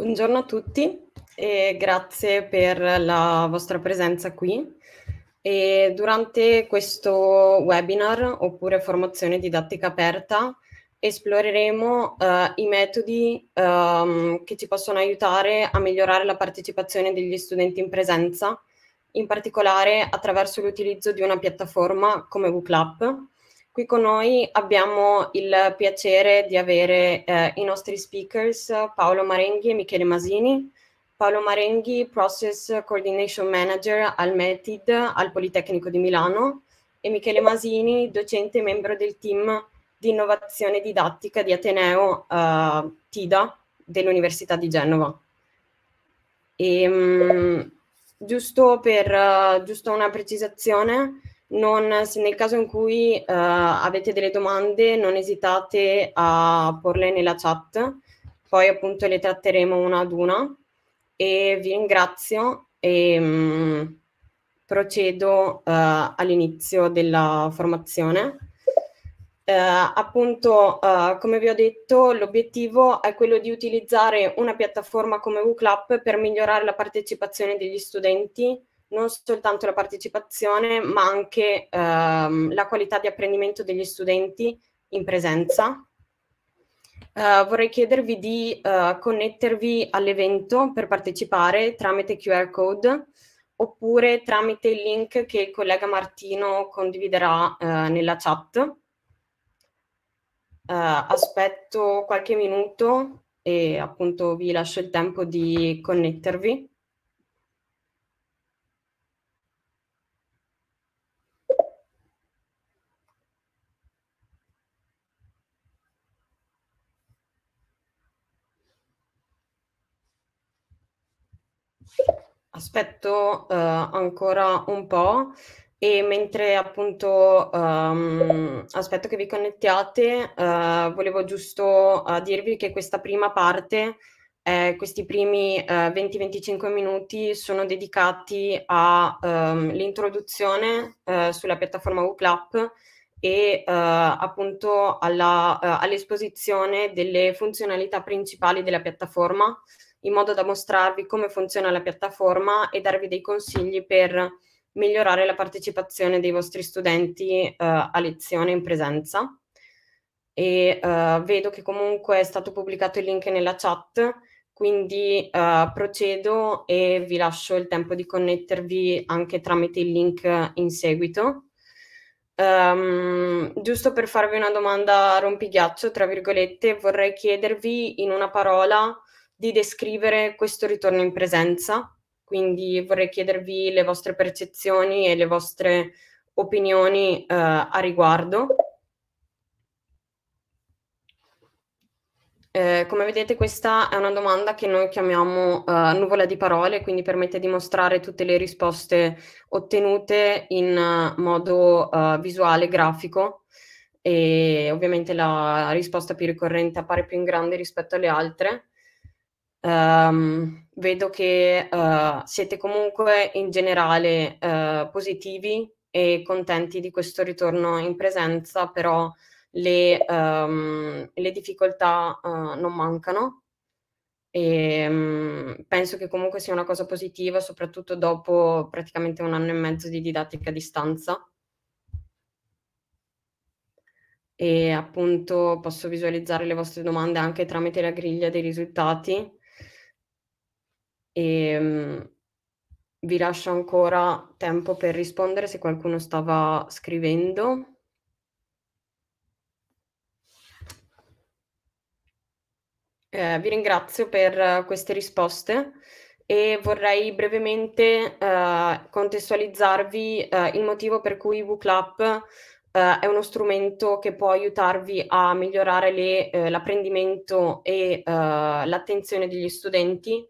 Buongiorno a tutti e grazie per la vostra presenza qui. E durante questo webinar oppure formazione didattica aperta esploreremo uh, i metodi um, che ci possono aiutare a migliorare la partecipazione degli studenti in presenza, in particolare attraverso l'utilizzo di una piattaforma come WCLAP Qui con noi abbiamo il piacere di avere eh, i nostri speakers Paolo Marenghi e Michele Masini. Paolo Marenghi, Process Coordination Manager al METID al Politecnico di Milano e Michele Masini, docente e membro del team di innovazione didattica di Ateneo eh, TIDA dell'Università di Genova. E, ehm, mh, giusto per uh, giusto una precisazione, non, se nel caso in cui uh, avete delle domande non esitate a porle nella chat, poi appunto le tratteremo una ad una e vi ringrazio e um, procedo uh, all'inizio della formazione. Uh, appunto, uh, come vi ho detto, l'obiettivo è quello di utilizzare una piattaforma come WCLAP per migliorare la partecipazione degli studenti non soltanto la partecipazione, ma anche ehm, la qualità di apprendimento degli studenti in presenza. Eh, vorrei chiedervi di eh, connettervi all'evento per partecipare tramite QR code oppure tramite il link che il collega Martino condividerà eh, nella chat. Eh, aspetto qualche minuto e appunto vi lascio il tempo di connettervi. Aspetto uh, ancora un po' e mentre appunto um, aspetto che vi connettiate, uh, volevo giusto uh, dirvi che questa prima parte, eh, questi primi uh, 20-25 minuti sono dedicati all'introduzione ehm, um, sulla piattaforma UCLAP e appunto alla, all'esposizione delle funzionalità principali della piattaforma in modo da mostrarvi come funziona la piattaforma e darvi dei consigli per migliorare la partecipazione dei vostri studenti eh, a lezione in presenza. E eh, vedo che comunque è stato pubblicato il link nella chat, quindi eh, procedo e vi lascio il tempo di connettervi anche tramite il link in seguito. Um, giusto per farvi una domanda rompighiaccio, tra virgolette, vorrei chiedervi in una parola di descrivere questo ritorno in presenza, quindi vorrei chiedervi le vostre percezioni e le vostre opinioni eh, a riguardo. Eh, come vedete questa è una domanda che noi chiamiamo eh, nuvola di parole, quindi permette di mostrare tutte le risposte ottenute in eh, modo eh, visuale, grafico e ovviamente la risposta più ricorrente appare più in grande rispetto alle altre Um, vedo che uh, siete comunque in generale uh, positivi e contenti di questo ritorno in presenza, però le, um, le difficoltà uh, non mancano. E, um, penso che comunque sia una cosa positiva, soprattutto dopo praticamente un anno e mezzo di didattica a distanza. E appunto posso visualizzare le vostre domande anche tramite la griglia dei risultati e ehm, vi lascio ancora tempo per rispondere se qualcuno stava scrivendo. Eh, vi ringrazio per queste risposte e vorrei brevemente eh, contestualizzarvi eh, il motivo per cui WCLAP eh, è uno strumento che può aiutarvi a migliorare le, eh, l'apprendimento e eh, l'attenzione degli studenti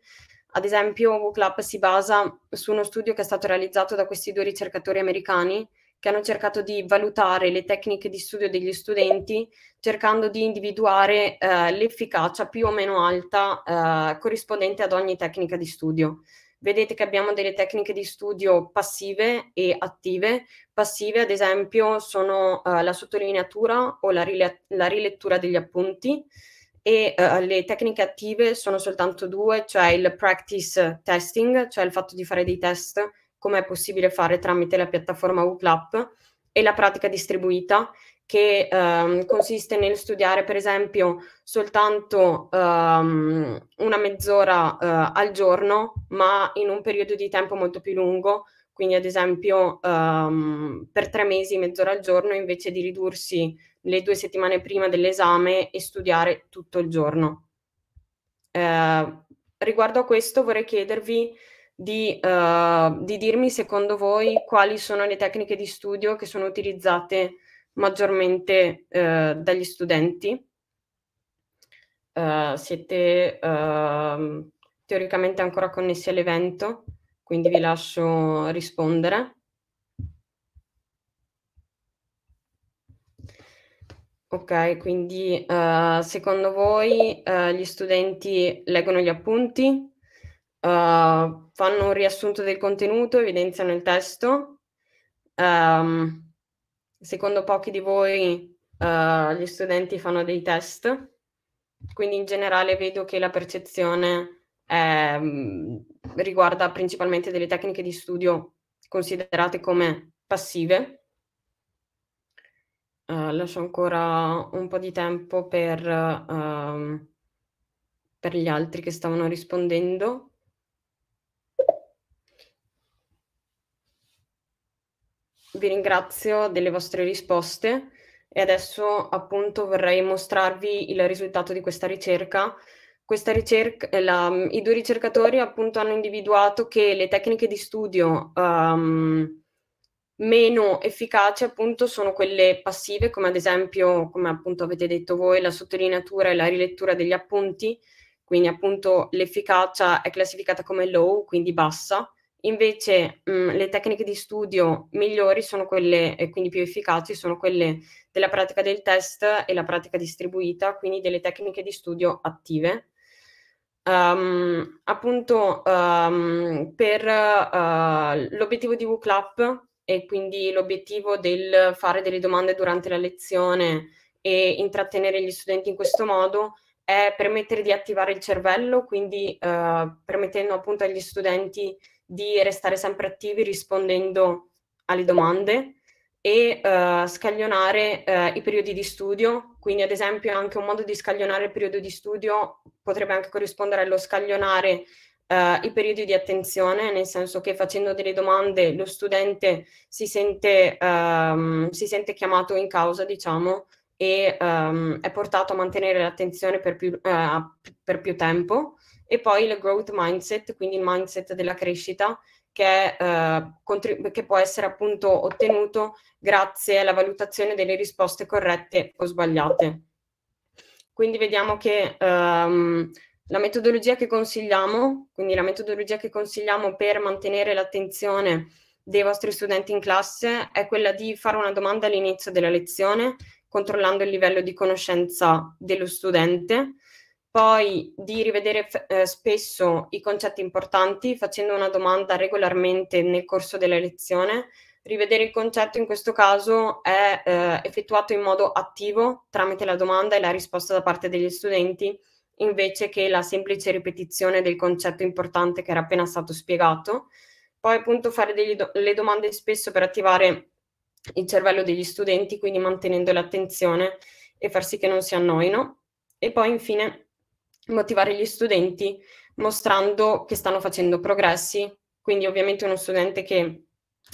ad esempio, WCLAP si basa su uno studio che è stato realizzato da questi due ricercatori americani che hanno cercato di valutare le tecniche di studio degli studenti, cercando di individuare eh, l'efficacia più o meno alta eh, corrispondente ad ogni tecnica di studio. Vedete che abbiamo delle tecniche di studio passive e attive. Passive, ad esempio, sono eh, la sottolineatura o la, rile- la rilettura degli appunti e uh, le tecniche attive sono soltanto due, cioè il practice testing, cioè il fatto di fare dei test, come è possibile fare tramite la piattaforma UCLAP, e la pratica distribuita, che um, consiste nel studiare per esempio soltanto um, una mezz'ora uh, al giorno, ma in un periodo di tempo molto più lungo, quindi ad esempio um, per tre mesi mezz'ora al giorno invece di ridursi le due settimane prima dell'esame e studiare tutto il giorno. Eh, riguardo a questo vorrei chiedervi di, uh, di, dirmi secondo voi quali sono le tecniche di studio che sono utilizzate maggiormente uh, dagli studenti. Uh, siete ehm, teoricamente ancora connessi all'evento, quindi vi lascio rispondere. Ok, quindi uh, secondo voi uh, gli studenti leggono gli appunti, uh, fanno un riassunto del contenuto, evidenziano il testo? Um, secondo pochi di voi gli studenti fanno dei test? Quindi in generale vedo che la percezione è, mm, riguarda principalmente delle tecniche di studio considerate come passive eh, lascio ancora un po' di tempo per, uh, per gli altri che stavano rispondendo. Vi ringrazio delle vostre risposte e adesso appunto vorrei mostrarvi il risultato di questa ricerca Ricerca, la, I due ricercatori appunto hanno individuato che le tecniche di studio um, meno efficaci appunto sono quelle passive, come ad esempio, come appunto avete detto voi, la sottolineatura e la rilettura degli appunti, quindi appunto l'efficacia è classificata come low, quindi bassa, invece mh, mm, le tecniche di studio migliori sono quelle, e quindi più efficaci, sono quelle della pratica del test e la pratica distribuita, quindi delle tecniche di studio attive. Um, appunto um, per uh, l'obiettivo di WCLAP e quindi l'obiettivo del fare delle domande durante la lezione e intrattenere gli studenti in questo modo è permettere di attivare il cervello, quindi eh, permettendo appunto agli studenti di restare sempre attivi rispondendo alle domande e eh, scaglionare eh, i periodi di studio, quindi ad esempio anche un modo di scaglionare il periodo di studio potrebbe anche corrispondere allo scaglionare Uh, i periodi di attenzione, nel senso che facendo delle domande lo studente si sente, um, si sente chiamato in causa, diciamo, e um, è portato a mantenere l'attenzione per più, uh, per più, tempo. E poi il growth mindset, quindi il mindset della crescita, che, è, uh, eh, contrib- che può essere appunto ottenuto grazie alla valutazione delle risposte corrette o sbagliate. Quindi vediamo che um, la metodologia che consigliamo, quindi la metodologia che consigliamo per mantenere l'attenzione dei vostri studenti in classe è quella di fare una domanda all'inizio della lezione, controllando il livello di conoscenza dello studente, poi di rivedere eh, spesso i concetti importanti facendo una domanda regolarmente nel corso della lezione. Rivedere il concetto in questo caso è eh, effettuato in modo attivo tramite la domanda e la risposta da parte degli studenti invece che la semplice ripetizione del concetto importante che era appena stato spiegato. Poi appunto fare le domande spesso per attivare il cervello degli studenti, quindi mantenendo l'attenzione e far sì che non si annoino. E poi infine motivare gli studenti mostrando che stanno facendo progressi, quindi ovviamente uno studente che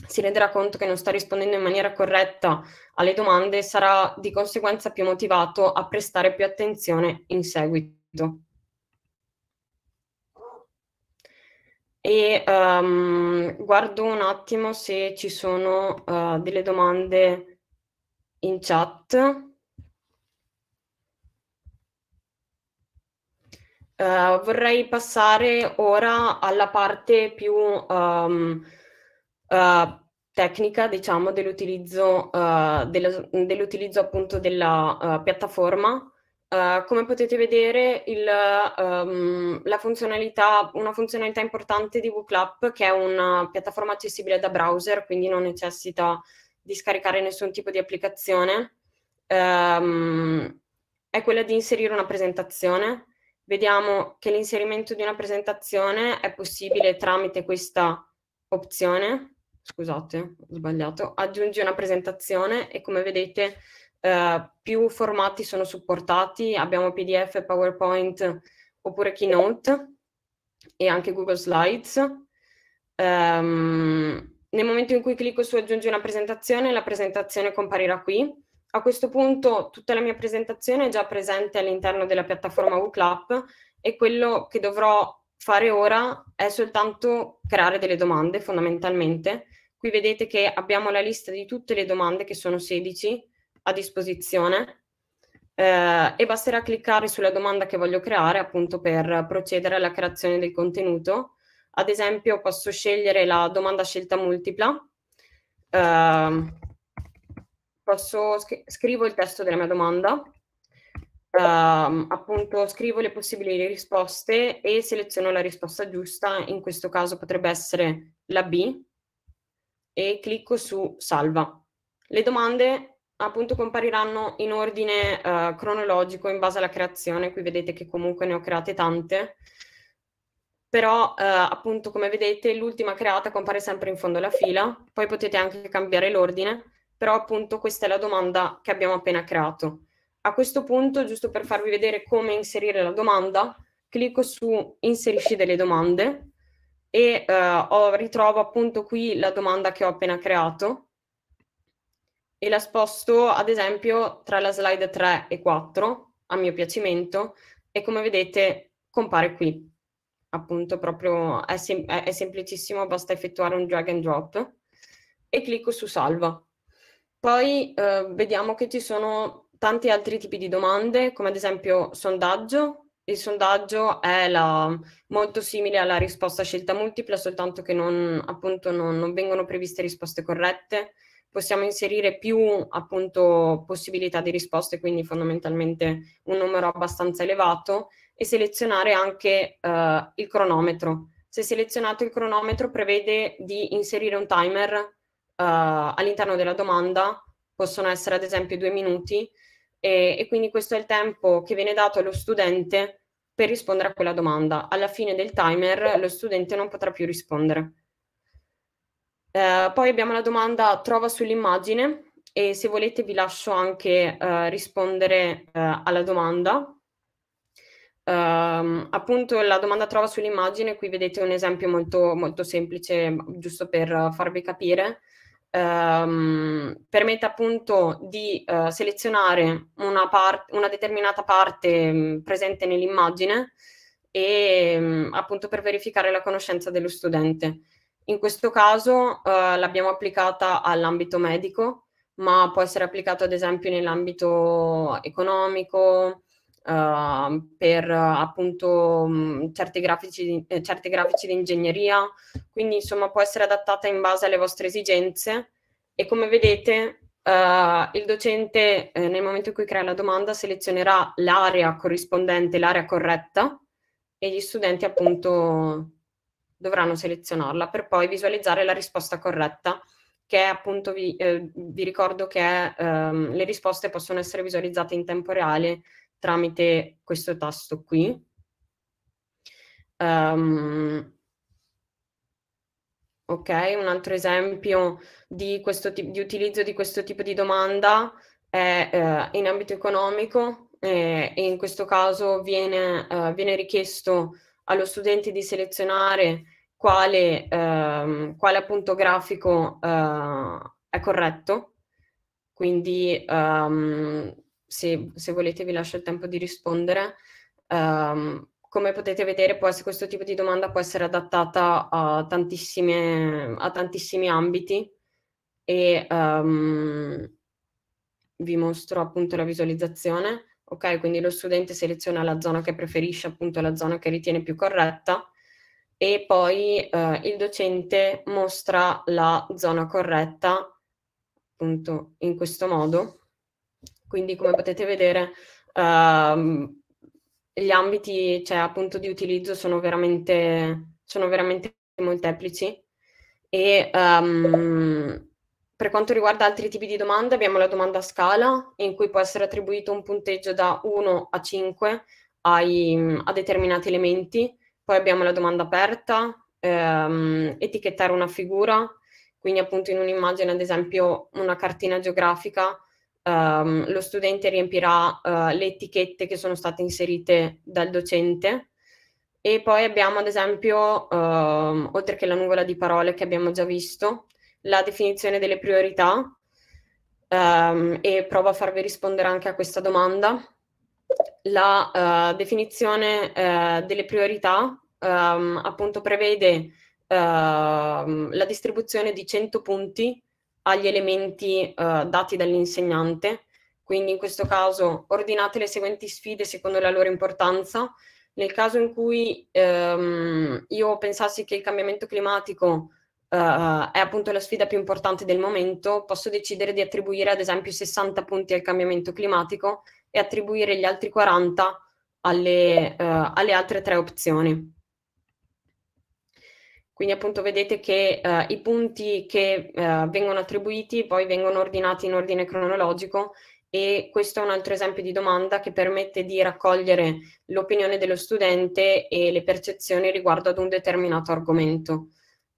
si renderà conto che non sta rispondendo in maniera corretta alle domande sarà di conseguenza più motivato a prestare più attenzione in seguito diritto. Esatto. E um, guardo un attimo se ci sono uh, delle domande in chat. Uh, vorrei passare ora alla parte più um, uh, tecnica, diciamo, dell'utilizzo, uh, della, dell'utilizzo appunto della piattaforma Uh, come potete vedere, il, um, funzionalità, una funzionalità importante di WCLAP, che è una piattaforma accessibile da browser, quindi non necessita di scaricare nessun tipo di applicazione, um, è quella di inserire una presentazione. Vediamo che l'inserimento di una presentazione è possibile tramite questa opzione. Scusate, ho sbagliato. Aggiungi una presentazione e come vedete eh, più formati sono supportati, abbiamo PDF, PowerPoint oppure Keynote e anche Google Slides. Um, nel momento in cui clicco su aggiungi una presentazione, la presentazione comparirà qui. A questo punto tutta la mia presentazione è già presente all'interno della piattaforma WCLAP e quello che dovrò fare ora è soltanto creare delle domande fondamentalmente. Qui vedete che abbiamo la lista di tutte le domande che sono 16 a disposizione eh, e basterà cliccare sulla domanda che voglio creare appunto per procedere alla creazione del contenuto. Ad esempio posso scegliere la domanda scelta multipla, eh, posso scri- scrivo il testo della mia domanda, Uh, appunto scrivo le possibili risposte e seleziono la risposta giusta, in questo caso potrebbe essere la B, e clicco su salva. Le domande appunto compariranno in ordine uh, cronologico in base alla creazione, qui vedete che comunque ne ho create tante, però uh, appunto come vedete l'ultima creata compare sempre in fondo alla fila, poi potete anche cambiare l'ordine, però appunto questa è la domanda che abbiamo appena creato. A questo punto, giusto per farvi vedere come inserire la domanda, clicco su inserisci delle domande e uh, ho, ritrovo appunto qui la domanda che ho appena creato e la sposto ad esempio tra la slide 3 e 4 a mio piacimento e come vedete compare qui appunto proprio è, sem- è, semplicissimo basta effettuare un drag and drop e clicco su salva poi eh, vediamo che ci sono tanti altri tipi di domande come ad esempio sondaggio il sondaggio è la, molto simile alla risposta scelta multipla soltanto che non, appunto, non, non vengono previste risposte corrette possiamo inserire più appunto possibilità di risposte, quindi fondamentalmente un numero abbastanza elevato, e selezionare anche eh, il cronometro. Se selezionato il cronometro prevede di inserire un timer eh, all'interno della domanda, possono essere ad esempio due minuti, e, e quindi questo è il tempo che viene dato allo studente per rispondere a quella domanda. Alla fine del timer lo studente non potrà più rispondere. Eh, poi abbiamo la domanda trova sull'immagine e se volete vi lascio anche eh, rispondere eh, alla domanda. Ehm, appunto la domanda trova sull'immagine, qui vedete un esempio molto, molto semplice, giusto per farvi capire. Um, permette appunto di uh, selezionare una, part- una, determinata parte mh, mm, presente nell'immagine e mh, mm, appunto per verificare la conoscenza dello studente. In questo caso eh, l'abbiamo applicata all'ambito medico, ma può essere applicato ad esempio nell'ambito economico, eh, per appunto mh, mm, certi, grafici, eh, certi grafici di ingegneria, quindi insomma può essere adattata in base alle vostre esigenze e come vedete Uh, il docente eh, nel momento in cui crea la domanda selezionerà l'area corrispondente, l'area corretta e gli studenti appunto dovranno selezionarla per poi visualizzare la risposta corretta che appunto vi, eh, vi ricordo che ehm, le risposte possono essere visualizzate in tempo reale tramite questo tasto qui. Um, ok, un altro esempio di, ti- di, utilizzo di questo tipo di domanda è eh, in ambito economico eh, e in questo caso viene, eh, viene richiesto allo studente di selezionare quale, ehm, quale appunto grafico eh, è corretto. Quindi ehm, se, se, volete vi lascio il tempo di rispondere. Ehm, come potete vedere, può essere, questo tipo di domanda può essere adattata a, a tantissimi ambiti e um, vi mostro appunto la visualizzazione. Ok, quindi lo studente seleziona la zona che preferisce, appunto la zona che ritiene più corretta e poi eh, il docente mostra la zona corretta, appunto in questo modo. Quindi come potete vedere ehm, gli ambiti cioè, appunto, di utilizzo sono veramente, sono veramente molteplici e ehm, per quanto riguarda altri tipi di domande abbiamo la domanda a scala in cui può essere attribuito un punteggio da 1 a 5 ai, a determinati elementi poi abbiamo la domanda aperta, ehm, etichettare una figura, quindi appunto in un'immagine, ad esempio una cartina geografica, ehm, lo studente riempirà eh, le etichette che sono state inserite dal docente e poi abbiamo ad esempio, ehm, oltre che la nuvola di parole che abbiamo già visto, la definizione delle priorità ehm, e provo a farvi rispondere anche a questa domanda la uh, definizione uh, delle priorità um, appunto prevede ehm, la distribuzione di 100 punti agli elementi eh, dati dall'insegnante, quindi in questo caso ordinate le seguenti sfide secondo la loro importanza. Nel caso in cui um, io pensassi che il cambiamento climatico Uh, è appunto la sfida più importante del momento, posso decidere di attribuire ad esempio 60 punti al cambiamento climatico e attribuire gli altri 40 alle, uh, alle altre tre opzioni. Quindi appunto vedete che uh, i punti che uh, vengono attribuiti poi vengono ordinati in ordine cronologico e questo è un altro esempio di domanda che permette di raccogliere l'opinione dello studente e le percezioni riguardo ad un determinato argomento.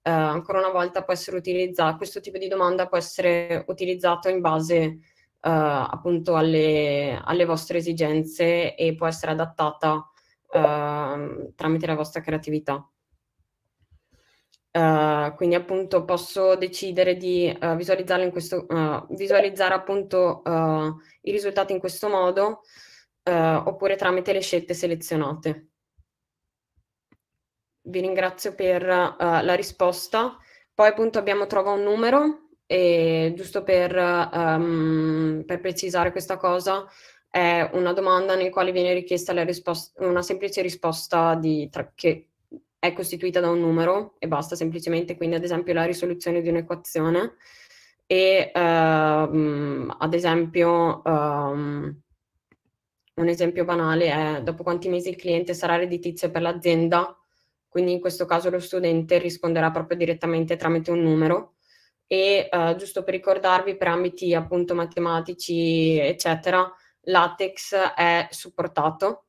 Uh, ancora una volta può essere utilizzata, questo tipo di domanda può essere utilizzato in base eh, appunto alle, alle, vostre esigenze e può essere adattata ehm, tramite la vostra creatività. Uh, quindi appunto posso decidere di uh, eh, visualizzarlo in questo, uh, visualizzare appunto i risultati in questo modo oppure tramite le scelte selezionate. Vi ringrazio per la risposta. Poi appunto abbiamo trovato un numero e giusto per, um, per precisare questa cosa, è una domanda nel quale viene richiesta risposta, una semplice risposta di, tra, che è costituita da un numero e basta semplicemente, quindi ad esempio la risoluzione di un'equazione e um, ad esempio um, un esempio banale è dopo quanti mesi il cliente sarà redditizio per l'azienda, quindi in questo caso lo studente risponderà proprio direttamente tramite un numero e uh, giusto per ricordarvi per ambiti appunto matematici eccetera latex è supportato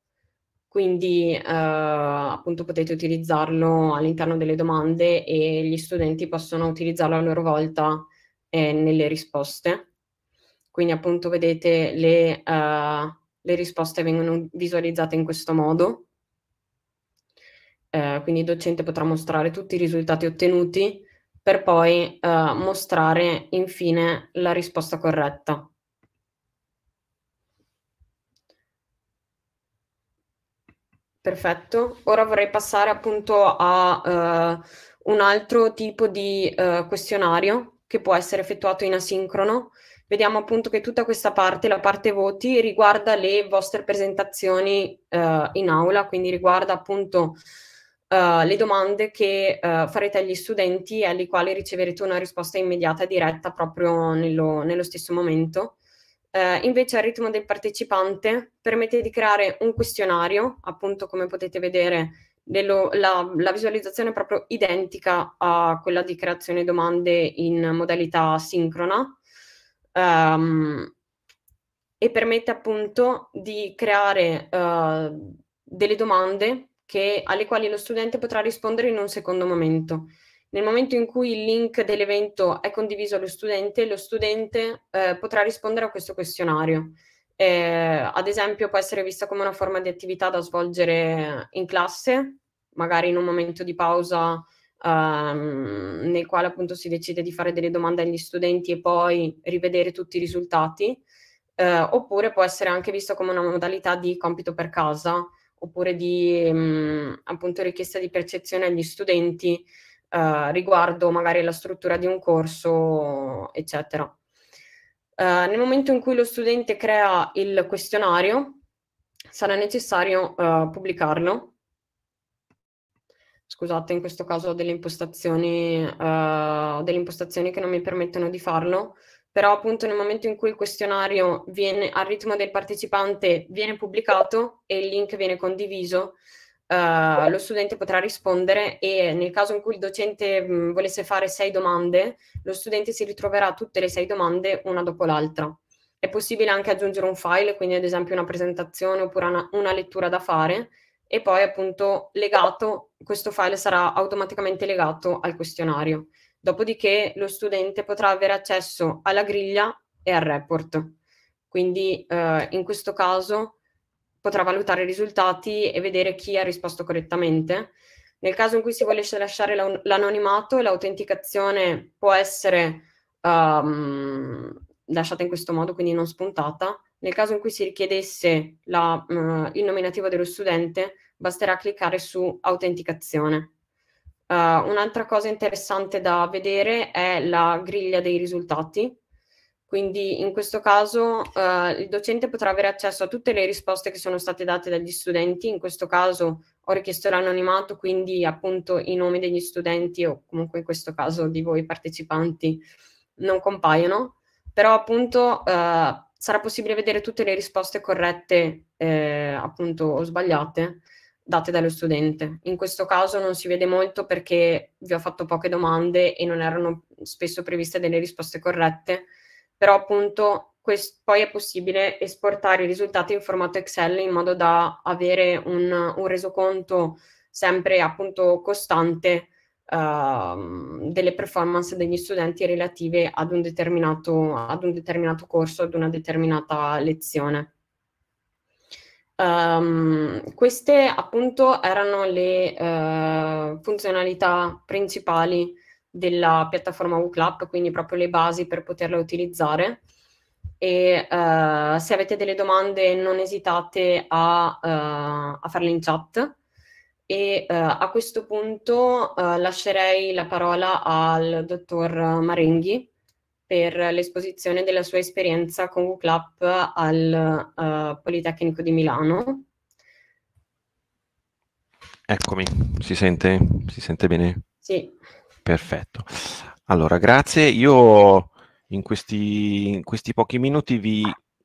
quindi uh, appunto potete utilizzarlo all'interno delle domande e gli studenti possono utilizzarlo a loro volta eh, nelle risposte quindi appunto vedete le, uh, le risposte vengono visualizzate in questo modo quindi il docente potrà mostrare tutti i risultati ottenuti per poi eh, mostrare infine la risposta corretta. Perfetto, ora vorrei passare appunto a uh, un altro tipo di uh, questionario che può essere effettuato in asincrono. Vediamo appunto che tutta questa parte, la parte voti, riguarda le vostre presentazioni uh, in aula, quindi riguarda appunto eh, le domande che uh, farete agli studenti e alle quali riceverete una risposta immediata e diretta proprio nello, nello stesso momento. Uh, invece il ritmo del partecipante permette di creare un questionario, appunto come potete vedere dello, la, la, visualizzazione è proprio identica a quella di creazione domande in modalità sincrona. Um, e permette appunto di creare uh, delle domande che, alle quali lo studente potrà rispondere in un secondo momento. Nel momento in cui il link dell'evento è condiviso allo studente, lo studente eh, potrà rispondere a questo questionario. Eh, ad esempio può essere vista come una forma di attività da svolgere in classe, magari in un momento di pausa ehm, nel quale appunto si decide di fare delle domande agli studenti e poi rivedere tutti i risultati, eh, oppure può essere anche vista come una modalità di compito per casa, oppure di mh, mhmm, appunto richiesta di percezione agli studenti eh, riguardo magari la struttura di un corso, eccetera. Eh, nel momento in cui lo studente crea il questionario, sarà necessario eh, pubblicarlo. Scusate, in questo caso ho delle impostazioni, eh, delle impostazioni che non mi permettono di farlo, però appunto nel momento in cui il questionario viene al ritmo del partecipante viene pubblicato e il link viene condiviso, Uh, lo studente potrà rispondere e nel caso in cui il docente mh, volesse fare sei domande, lo studente si ritroverà tutte le sei domande una dopo l'altra. È possibile anche aggiungere un file, quindi ad esempio una presentazione oppure una, una lettura da fare e poi appunto legato, questo file sarà automaticamente legato al questionario. Dopodiché lo studente potrà avere accesso alla griglia e al report. Quindi eh, in questo caso potrà valutare i risultati e vedere chi ha risposto correttamente. Nel caso in cui si volesse lasciare l'anonimato, l'autenticazione può essere um, lasciata in questo modo, quindi non spuntata. Nel caso in cui si richiedesse la, uh, il nominativo dello studente, basterà cliccare su autenticazione. Uh, un'altra cosa interessante da vedere è la griglia dei risultati. Quindi in questo caso uh, il docente potrà avere accesso a tutte le risposte che sono state date dagli studenti. In questo caso ho richiesto l'anonimato, quindi appunto i nomi degli studenti o comunque in questo caso di voi partecipanti non compaiono, però appunto uh, sarà possibile vedere tutte le risposte corrette eh, appunto o sbagliate date dallo studente. In questo caso non si vede molto perché vi ho fatto poche domande e non erano spesso previste delle risposte corrette, però appunto quest- poi è possibile esportare i risultati in formato Excel in modo da avere un, un resoconto sempre appunto costante uh, delle performance degli studenti relative ad un, ad un determinato corso, ad una determinata lezione. Um, queste appunto erano le uh, funzionalità principali della piattaforma WCLAP, quindi proprio le basi per poterla utilizzare. E uh, se avete delle domande non esitate a, uh, a farle in chat. E a questo punto lascerei la parola al dottor Marenghi per l'esposizione della sua esperienza con WCLAP al uh, Politecnico di Milano. Eccomi, si sente? Si sente bene? Sì. Perfetto. Allora, grazie. Io in questi, in questi pochi minuti vi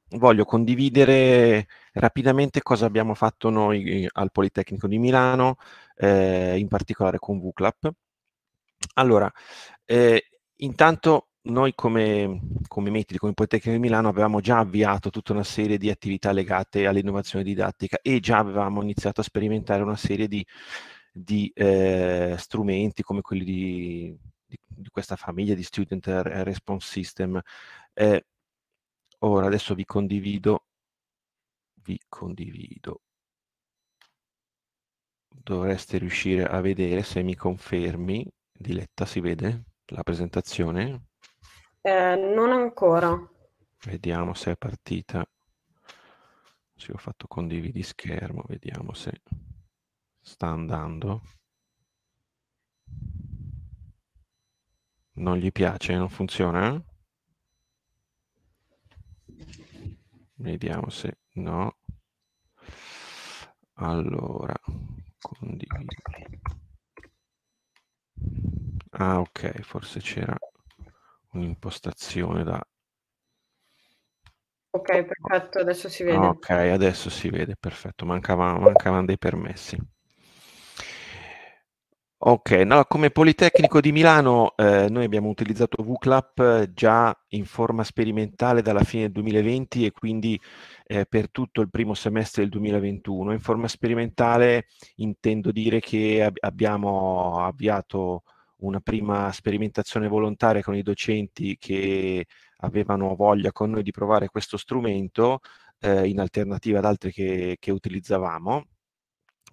voglio condividere rapidamente cosa abbiamo fatto noi eh, al Politecnico di Milano, eh, in particolare con WCLAP. Allora, eh, intanto noi come, come Metri, come Politecnico di Milano, avevamo già avviato tutta una serie di attività legate all'innovazione didattica e già avevamo iniziato a sperimentare una serie di, di eh, strumenti come quelli di, di, di, questa famiglia di Student Response System. Eh, ora adesso vi condivido, vi condivido. Dovreste riuscire a vedere se mi confermi. Diletta si vede la presentazione? Eh, non ancora. Vediamo se è partita. Se ho fatto condividi schermo, vediamo se sta andando. Non gli piace, non funziona? Vediamo se no. Allora, condividi. Ah, ok, forse c'era un'impostazione da... Ok, oh, perfetto, adesso si vede. Ok, adesso si vede, perfetto, mancavano, mancavano dei permessi. Ok, no, come Politecnico di Milano eh, noi abbiamo utilizzato VCLAP già in forma sperimentale dalla fine del 2020 e quindi eh, per tutto il primo semestre del 2021. In forma sperimentale intendo dire che ab- abbiamo avviato una prima sperimentazione volontaria con i docenti che avevano voglia con noi di provare questo strumento eh, in alternativa ad altri che, che utilizzavamo,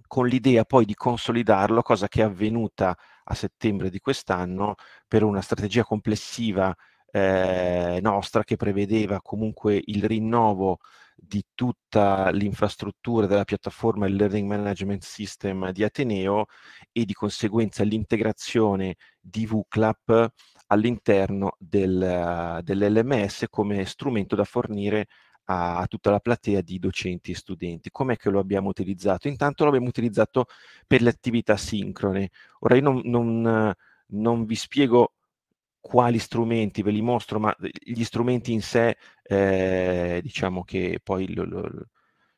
con l'idea poi di consolidarlo, cosa che è avvenuta a settembre di quest'anno, per una strategia complessiva eh, nostra che prevedeva comunque il rinnovo di tutta l'infrastruttura della piattaforma e il Learning Management System di Ateneo e di conseguenza l'integrazione di VCLAP all'interno del, dell'LMS come strumento da fornire a, a, tutta la platea di docenti e studenti. Com'è che lo abbiamo utilizzato? Intanto lo abbiamo utilizzato per le attività sincrone. Ora io non, non, non vi spiego quali strumenti, ve li mostro, ma gli strumenti in sé eh, diciamo che poi lo, lo,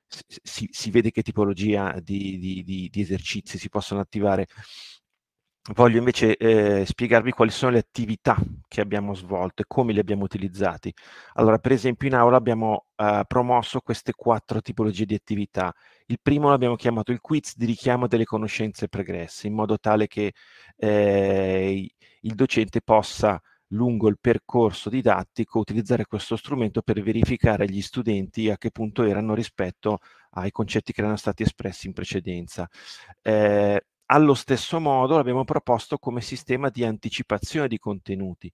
si, si, vede che tipologia di, di, di, di, esercizi si possono attivare. Voglio invece eh, spiegarvi quali sono le attività che abbiamo svolto e come le abbiamo utilizzate. Allora, per esempio, in aula abbiamo eh, promosso queste quattro tipologie di attività. Il primo l'abbiamo chiamato il quiz di richiamo delle conoscenze pregresse, in modo tale che eh, il docente possa lungo il percorso didattico utilizzare questo strumento per verificare gli studenti a che punto erano rispetto ai concetti che erano stati espressi in precedenza. Eh, allo stesso modo l'abbiamo proposto come sistema di anticipazione di contenuti.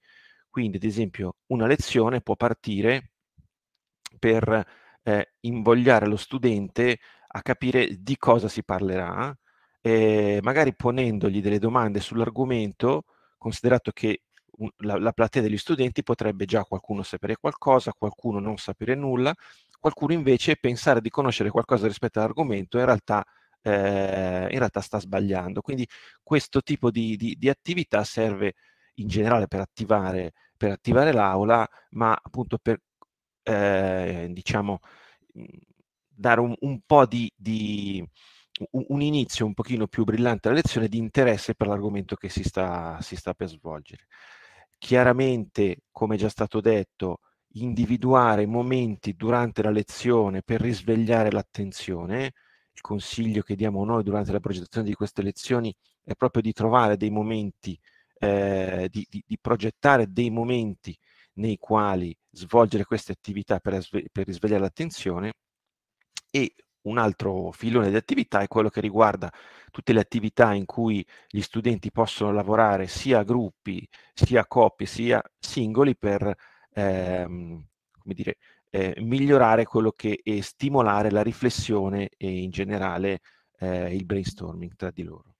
Quindi, ad esempio, una lezione può partire per eh, invogliare lo studente a capire di cosa si parlerà, eh, magari ponendogli delle domande sull'argomento, considerato che la, la platea degli studenti potrebbe già qualcuno sapere qualcosa, qualcuno non sapere nulla, qualcuno invece pensare di conoscere qualcosa rispetto all'argomento in realtà eh, in realtà sta sbagliando. Quindi questo tipo di, di, di attività serve in generale per attivare, per attivare l'aula, ma appunto per eh, diciamo, mm, dare un, un po' di, di un, un, inizio un pochino più brillante alla lezione di interesse per l'argomento che si sta, si sta per svolgere chiaramente, come già stato detto, individuare momenti durante la lezione per risvegliare l'attenzione. Il consiglio che diamo noi durante la progettazione di queste lezioni è proprio di trovare dei momenti, eh, di, di, di, progettare dei momenti nei quali svolgere queste attività per, per risvegliare l'attenzione e un altro filone di attività è quello che riguarda tutte le attività in cui gli studenti possono lavorare sia a gruppi, sia a coppie, sia singoli per ehm, come dire, eh, migliorare quello che e stimolare la riflessione e in generale eh, il brainstorming tra di loro.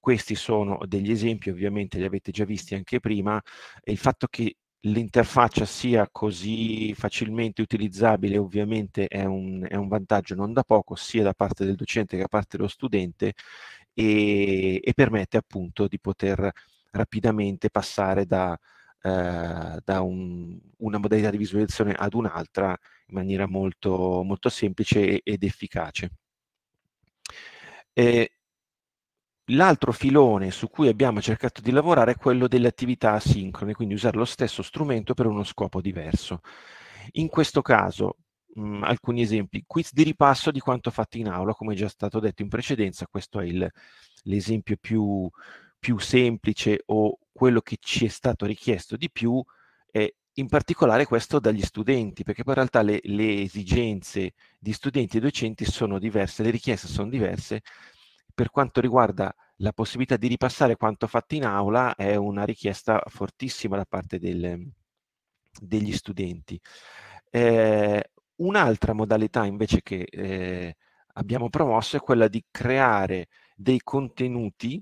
Questi sono degli esempi, ovviamente li avete già visti anche prima, e il fatto che l'interfaccia sia così facilmente utilizzabile ovviamente è un, è un, vantaggio non da poco sia da parte del docente che da parte dello studente e, e permette appunto di poter rapidamente passare da, eh, da un, una modalità di visualizzazione ad un'altra in maniera molto, molto semplice ed efficace. E eh, L'altro filone su cui abbiamo cercato di lavorare è quello delle attività asincrone, quindi usare lo stesso strumento per uno scopo diverso. In questo caso, mh, mm, alcuni esempi, quiz di ripasso di quanto fatto in aula, come già stato detto in precedenza, questo è l'esempio più, più semplice o quello che ci è stato richiesto di più, eh, in particolare questo dagli studenti, perché poi in realtà le, le esigenze di studenti e docenti sono diverse, le richieste sono diverse per quanto riguarda la possibilità di ripassare quanto fatto in aula è una richiesta fortissima da parte del, degli studenti. Eh, un'altra modalità invece che eh, abbiamo promosso è quella di creare dei contenuti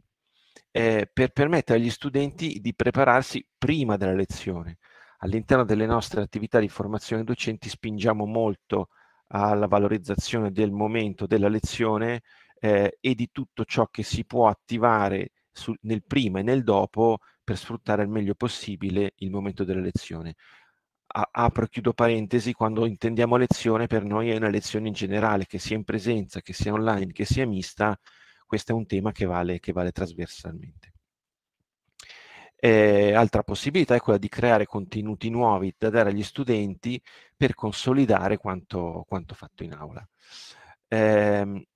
eh, per permettere agli studenti di prepararsi prima della lezione. All'interno delle nostre attività di formazione docenti spingiamo molto alla valorizzazione del momento della lezione eh, e di tutto ciò che si può attivare su, nel prima e nel dopo per sfruttare al meglio possibile il momento dell'elezione. A- apro e chiudo parentesi, quando intendiamo lezione per noi è una lezione in generale, che sia in presenza, che sia online, che sia mista, questo è un tema che vale, che vale trasversalmente. Eh, altra possibilità è quella di creare contenuti nuovi da dare agli studenti per consolidare quanto, quanto fatto in aula. Eh,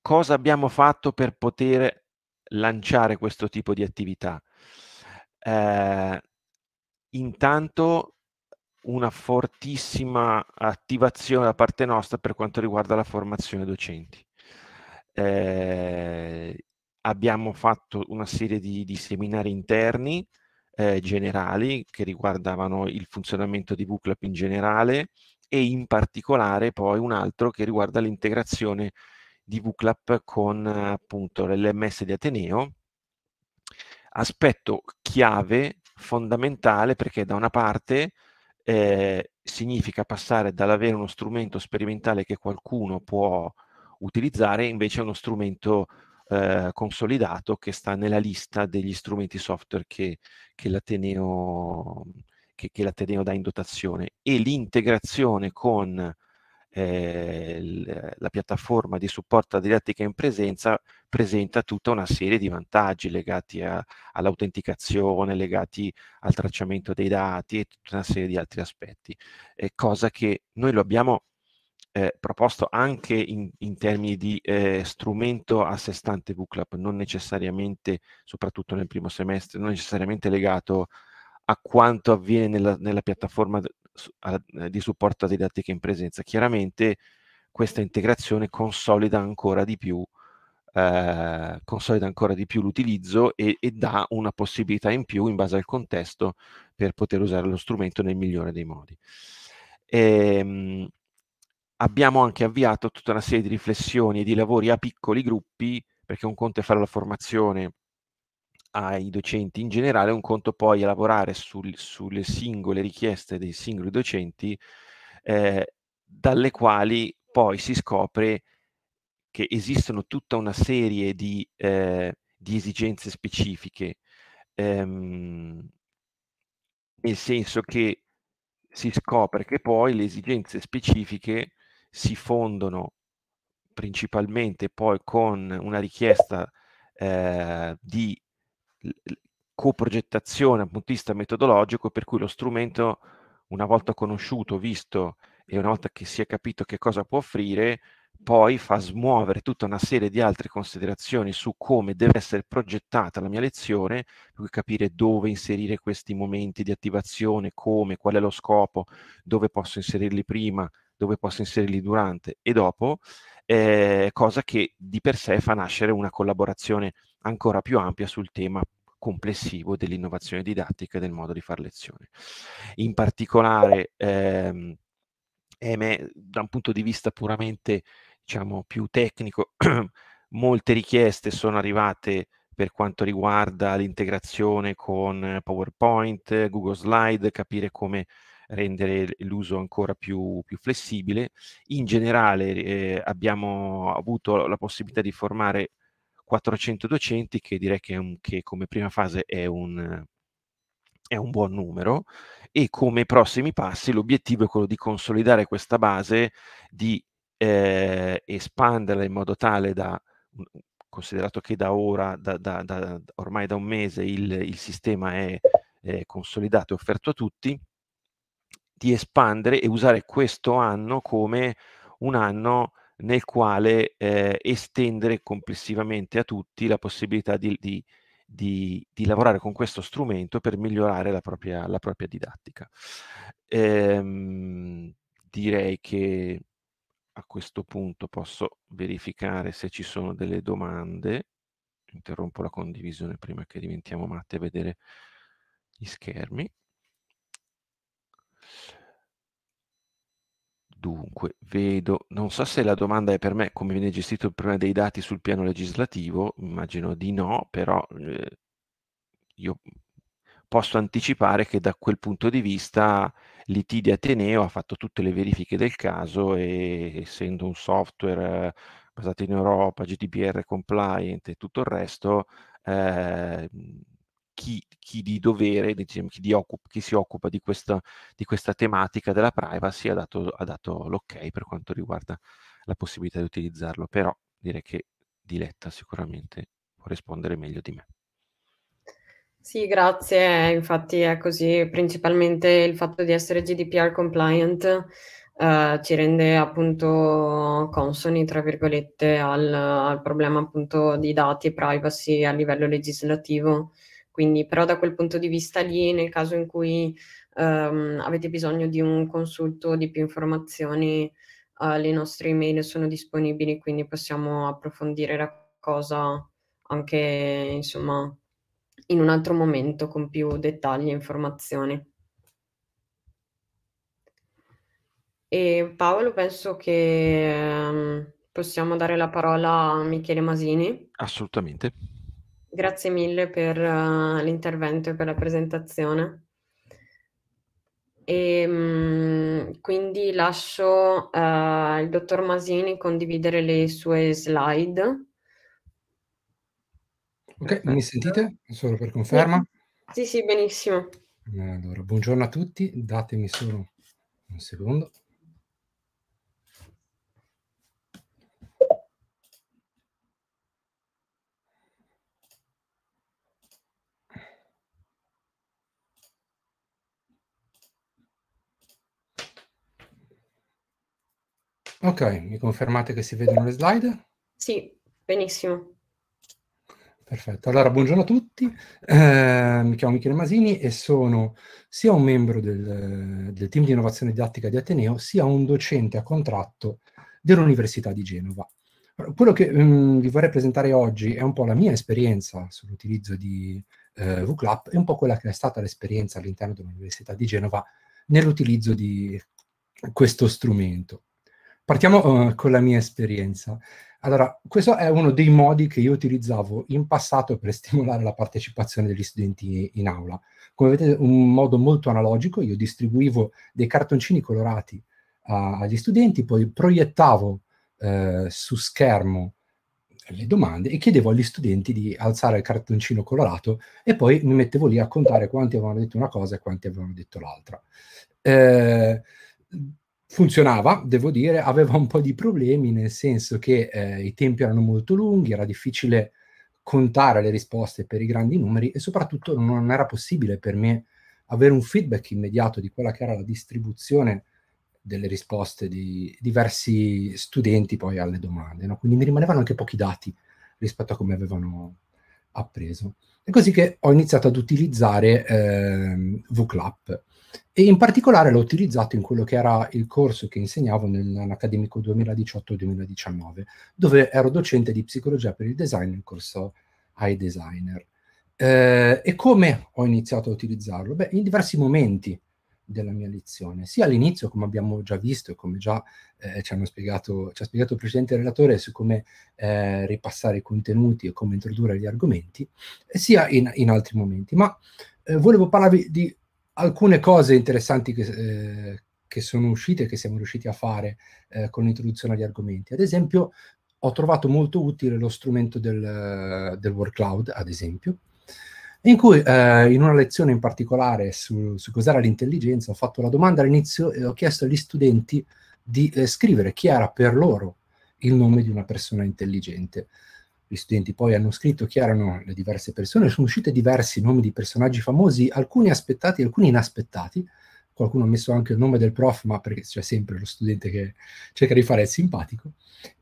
cosa abbiamo fatto per poter lanciare questo tipo di attività? Eh, intanto una fortissima attivazione da parte nostra per quanto riguarda la formazione docenti. Eh, abbiamo fatto una serie di, di seminari interni eh, generali che riguardavano il funzionamento di Bookclub in generale e in particolare poi un altro che riguarda l'integrazione di VCLAP con appunto l'LMS di Ateneo. Aspetto chiave fondamentale perché da una parte eh, significa passare dall'avere uno strumento sperimentale che qualcuno può utilizzare invece a uno strumento eh, consolidato che sta nella lista degli strumenti software che, che l'Ateneo che, che l'Ateneo dà in dotazione e l'integrazione con eh, la piattaforma di supporto a didattica in presenza presenta tutta una serie di vantaggi legati a, all'autenticazione, legati al tracciamento dei dati e tutta una serie di altri aspetti, eh, cosa che noi lo abbiamo eh, proposto anche in, in termini di eh, strumento a sé stante Booklab, non necessariamente, soprattutto nel primo semestre, non necessariamente legato a quanto avviene nella, nella piattaforma eh, di supporto a didattica in presenza. Chiaramente questa integrazione consolida ancora di più, eh, consolida ancora di più l'utilizzo e, e dà una possibilità in più in base al contesto per poter usare lo strumento nel migliore dei modi. E, ehm, abbiamo anche avviato tutta una serie di riflessioni e di lavori a piccoli gruppi, perché un conto è fare la formazione ai docenti in generale, un conto poi lavorare sul, sulle singole richieste dei singoli docenti, eh, dalle quali poi si scopre che esistono tutta una serie di, eh, di esigenze specifiche, ehm, nel senso che si scopre che poi le esigenze specifiche si fondono principalmente poi con una richiesta eh, di coprogettazione dal punto di vista metodologico, per cui lo strumento, una volta conosciuto, visto e una volta che si è capito che cosa può offrire, poi fa smuovere tutta una serie di altre considerazioni su come deve essere progettata la mia lezione, per cui capire dove inserire questi momenti di attivazione, come, qual è lo scopo, dove posso inserirli prima, dove posso inserirli durante e dopo, eh, cosa che di per sé fa nascere una collaborazione ancora più ampia sul tema complessivo dell'innovazione didattica e del modo di fare lezione. In particolare, ehm, me, da un punto di vista puramente diciamo, più tecnico, molte richieste sono arrivate per quanto riguarda l'integrazione con PowerPoint, Google Slide, capire come rendere l'uso ancora più, più, flessibile. In generale eh, abbiamo avuto la possibilità di formare 400 docenti, che direi che, un, che come prima fase è un, è un buon numero e come prossimi passi l'obiettivo è quello di consolidare questa base, di eh, espanderla in modo tale da, mm, considerato che da ora, da, da, da, ormai da un mese il, il sistema è eh, consolidato e offerto a tutti, di espandere e usare questo anno come un anno nel quale eh, estendere complessivamente a tutti la possibilità di, di, di, di, lavorare con questo strumento per migliorare la propria, la propria didattica. Ehm, direi che a questo punto posso verificare se ci sono delle domande. Interrompo la condivisione prima che diventiamo matti a vedere gli schermi. Dunque, vedo, non so se la domanda è per me come viene gestito il problema dei dati sul piano legislativo, immagino di no, però eh, io posso anticipare che da quel punto di vista l'IT di Ateneo ha fatto tutte le verifiche del caso e essendo un software eh, basato in Europa, GDPR compliant e tutto il resto, eh, chi, chi di dovere, diciamo, chi, di occup- chi, si occupa di questa, di questa tematica della privacy ha dato, ha dato, l'ok per quanto riguarda la possibilità di utilizzarlo, però direi che Diletta sicuramente può rispondere meglio di me. Sì, grazie. Infatti è così, principalmente il fatto di essere GDPR compliant Uh, ci rende appunto consoni, tra virgolette, al, al, problema appunto di dati e privacy a livello legislativo quindi però da quel punto di vista lì, nel caso in cui um, avete bisogno di un consulto, di più informazioni, uh, le nostre email sono disponibili, quindi possiamo approfondire la cosa anche insomma in un altro momento con più dettagli e informazioni. E Paolo, penso che um, possiamo dare la parola a Michele Masini. Assolutamente. Grazie mille per uh, l'intervento e per la presentazione. E, ehm, mh, quindi lascio uh, il dottor Masini condividere le sue slide. Ok, mi sentite? Solo per conferma? Sì, sì, benissimo. Allora, buongiorno a tutti, datemi solo un secondo. Ok, mi confermate che si vedono le slide? Sì, benissimo. Perfetto, allora buongiorno a tutti, eh, mi chiamo Michele Masini e sono sia un membro del, del team di innovazione didattica di Ateneo, sia un docente a contratto dell'Università di Genova. Quello che mh, mm, vi vorrei presentare oggi è un po' la mia esperienza sull'utilizzo di eh, VCLAP e un po' quella che è stata l'esperienza all'interno dell'Università di Genova nell'utilizzo di questo strumento. Partiamo uh, con la mia esperienza. Allora, questo è uno dei modi che io utilizzavo in passato per stimolare la partecipazione degli studenti in aula. Come vedete, un modo molto analogico, io distribuivo dei cartoncini colorati uh, agli studenti, poi proiettavo uh, su schermo le domande e chiedevo agli studenti di alzare il cartoncino colorato e poi mi mettevo lì a contare quanti avevano detto una cosa e quanti avevano detto l'altra. Eh, funzionava, devo dire, aveva un po' di problemi nel senso che eh, i tempi erano molto lunghi, era difficile contare le risposte per i grandi numeri e soprattutto non era possibile per me avere un feedback immediato di quella che era la distribuzione delle risposte di diversi studenti poi alle domande, no? quindi mi rimanevano anche pochi dati rispetto a come avevano appreso. È così che ho iniziato ad utilizzare eh, VClap e in particolare l'ho utilizzato in quello che era il corso che insegnavo nell'accademico 2018-2019, dove ero docente di psicologia per il design nel corso ai designer. Eh, e come ho iniziato a utilizzarlo? Beh, in diversi momenti della mia lezione, sia all'inizio, come abbiamo già visto e come già eh, ci, spiegato, ci, ha spiegato il precedente relatore su come eh, ripassare i contenuti e come introdurre gli argomenti, sia in, in altri momenti. Ma eh, volevo parlarvi di alcune cose interessanti che, eh, che sono uscite e che siamo riusciti a fare eh, con l'introduzione agli argomenti. Ad esempio, ho trovato molto utile lo strumento del, del workload, ad esempio, in cui eh, in una lezione in particolare su, su cos'era l'intelligenza ho fatto la domanda all'inizio e ho chiesto agli studenti di eh, scrivere chi era per loro il nome di una persona intelligente gli studenti poi hanno scritto chi erano le diverse persone, sono uscite diversi nomi di personaggi famosi, alcuni aspettati, alcuni inaspettati, qualcuno ha messo anche il nome del prof, ma perché c'è sempre lo studente che cerca di fare il simpatico.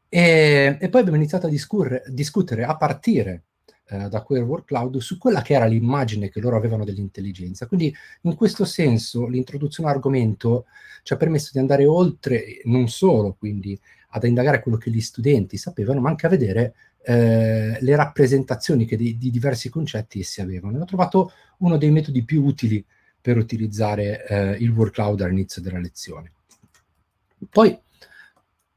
E, e poi abbiamo iniziato a discurre, discutere a partire eh, da quel work cloud su quella che era l'immagine che loro avevano dell'intelligenza. Quindi in questo senso l'introduzione all'argomento ci ha permesso di andare oltre non solo quindi ad indagare quello che gli studenti sapevano, ma anche a vedere eh, le rappresentazioni di, di, diversi concetti essi avevano. E ho trovato uno dei metodi più utili per utilizzare eh, il workload all'inizio della lezione. Poi,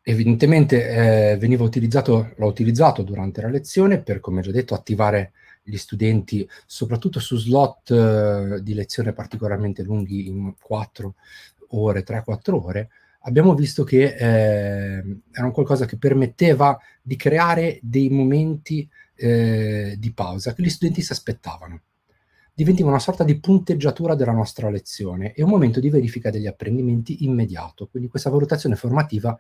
evidentemente, eh, veniva utilizzato, l'ho utilizzato durante la lezione per, come già detto, attivare gli studenti, soprattutto su slot eh, di lezione particolarmente lunghi, in 4 ore, 3-4 ore, abbiamo visto che eh, era un qualcosa che permetteva di creare dei momenti eh, di pausa che gli studenti si aspettavano. Diventiva una sorta di punteggiatura della nostra lezione e un momento di verifica degli apprendimenti immediato. Quindi questa valutazione formativa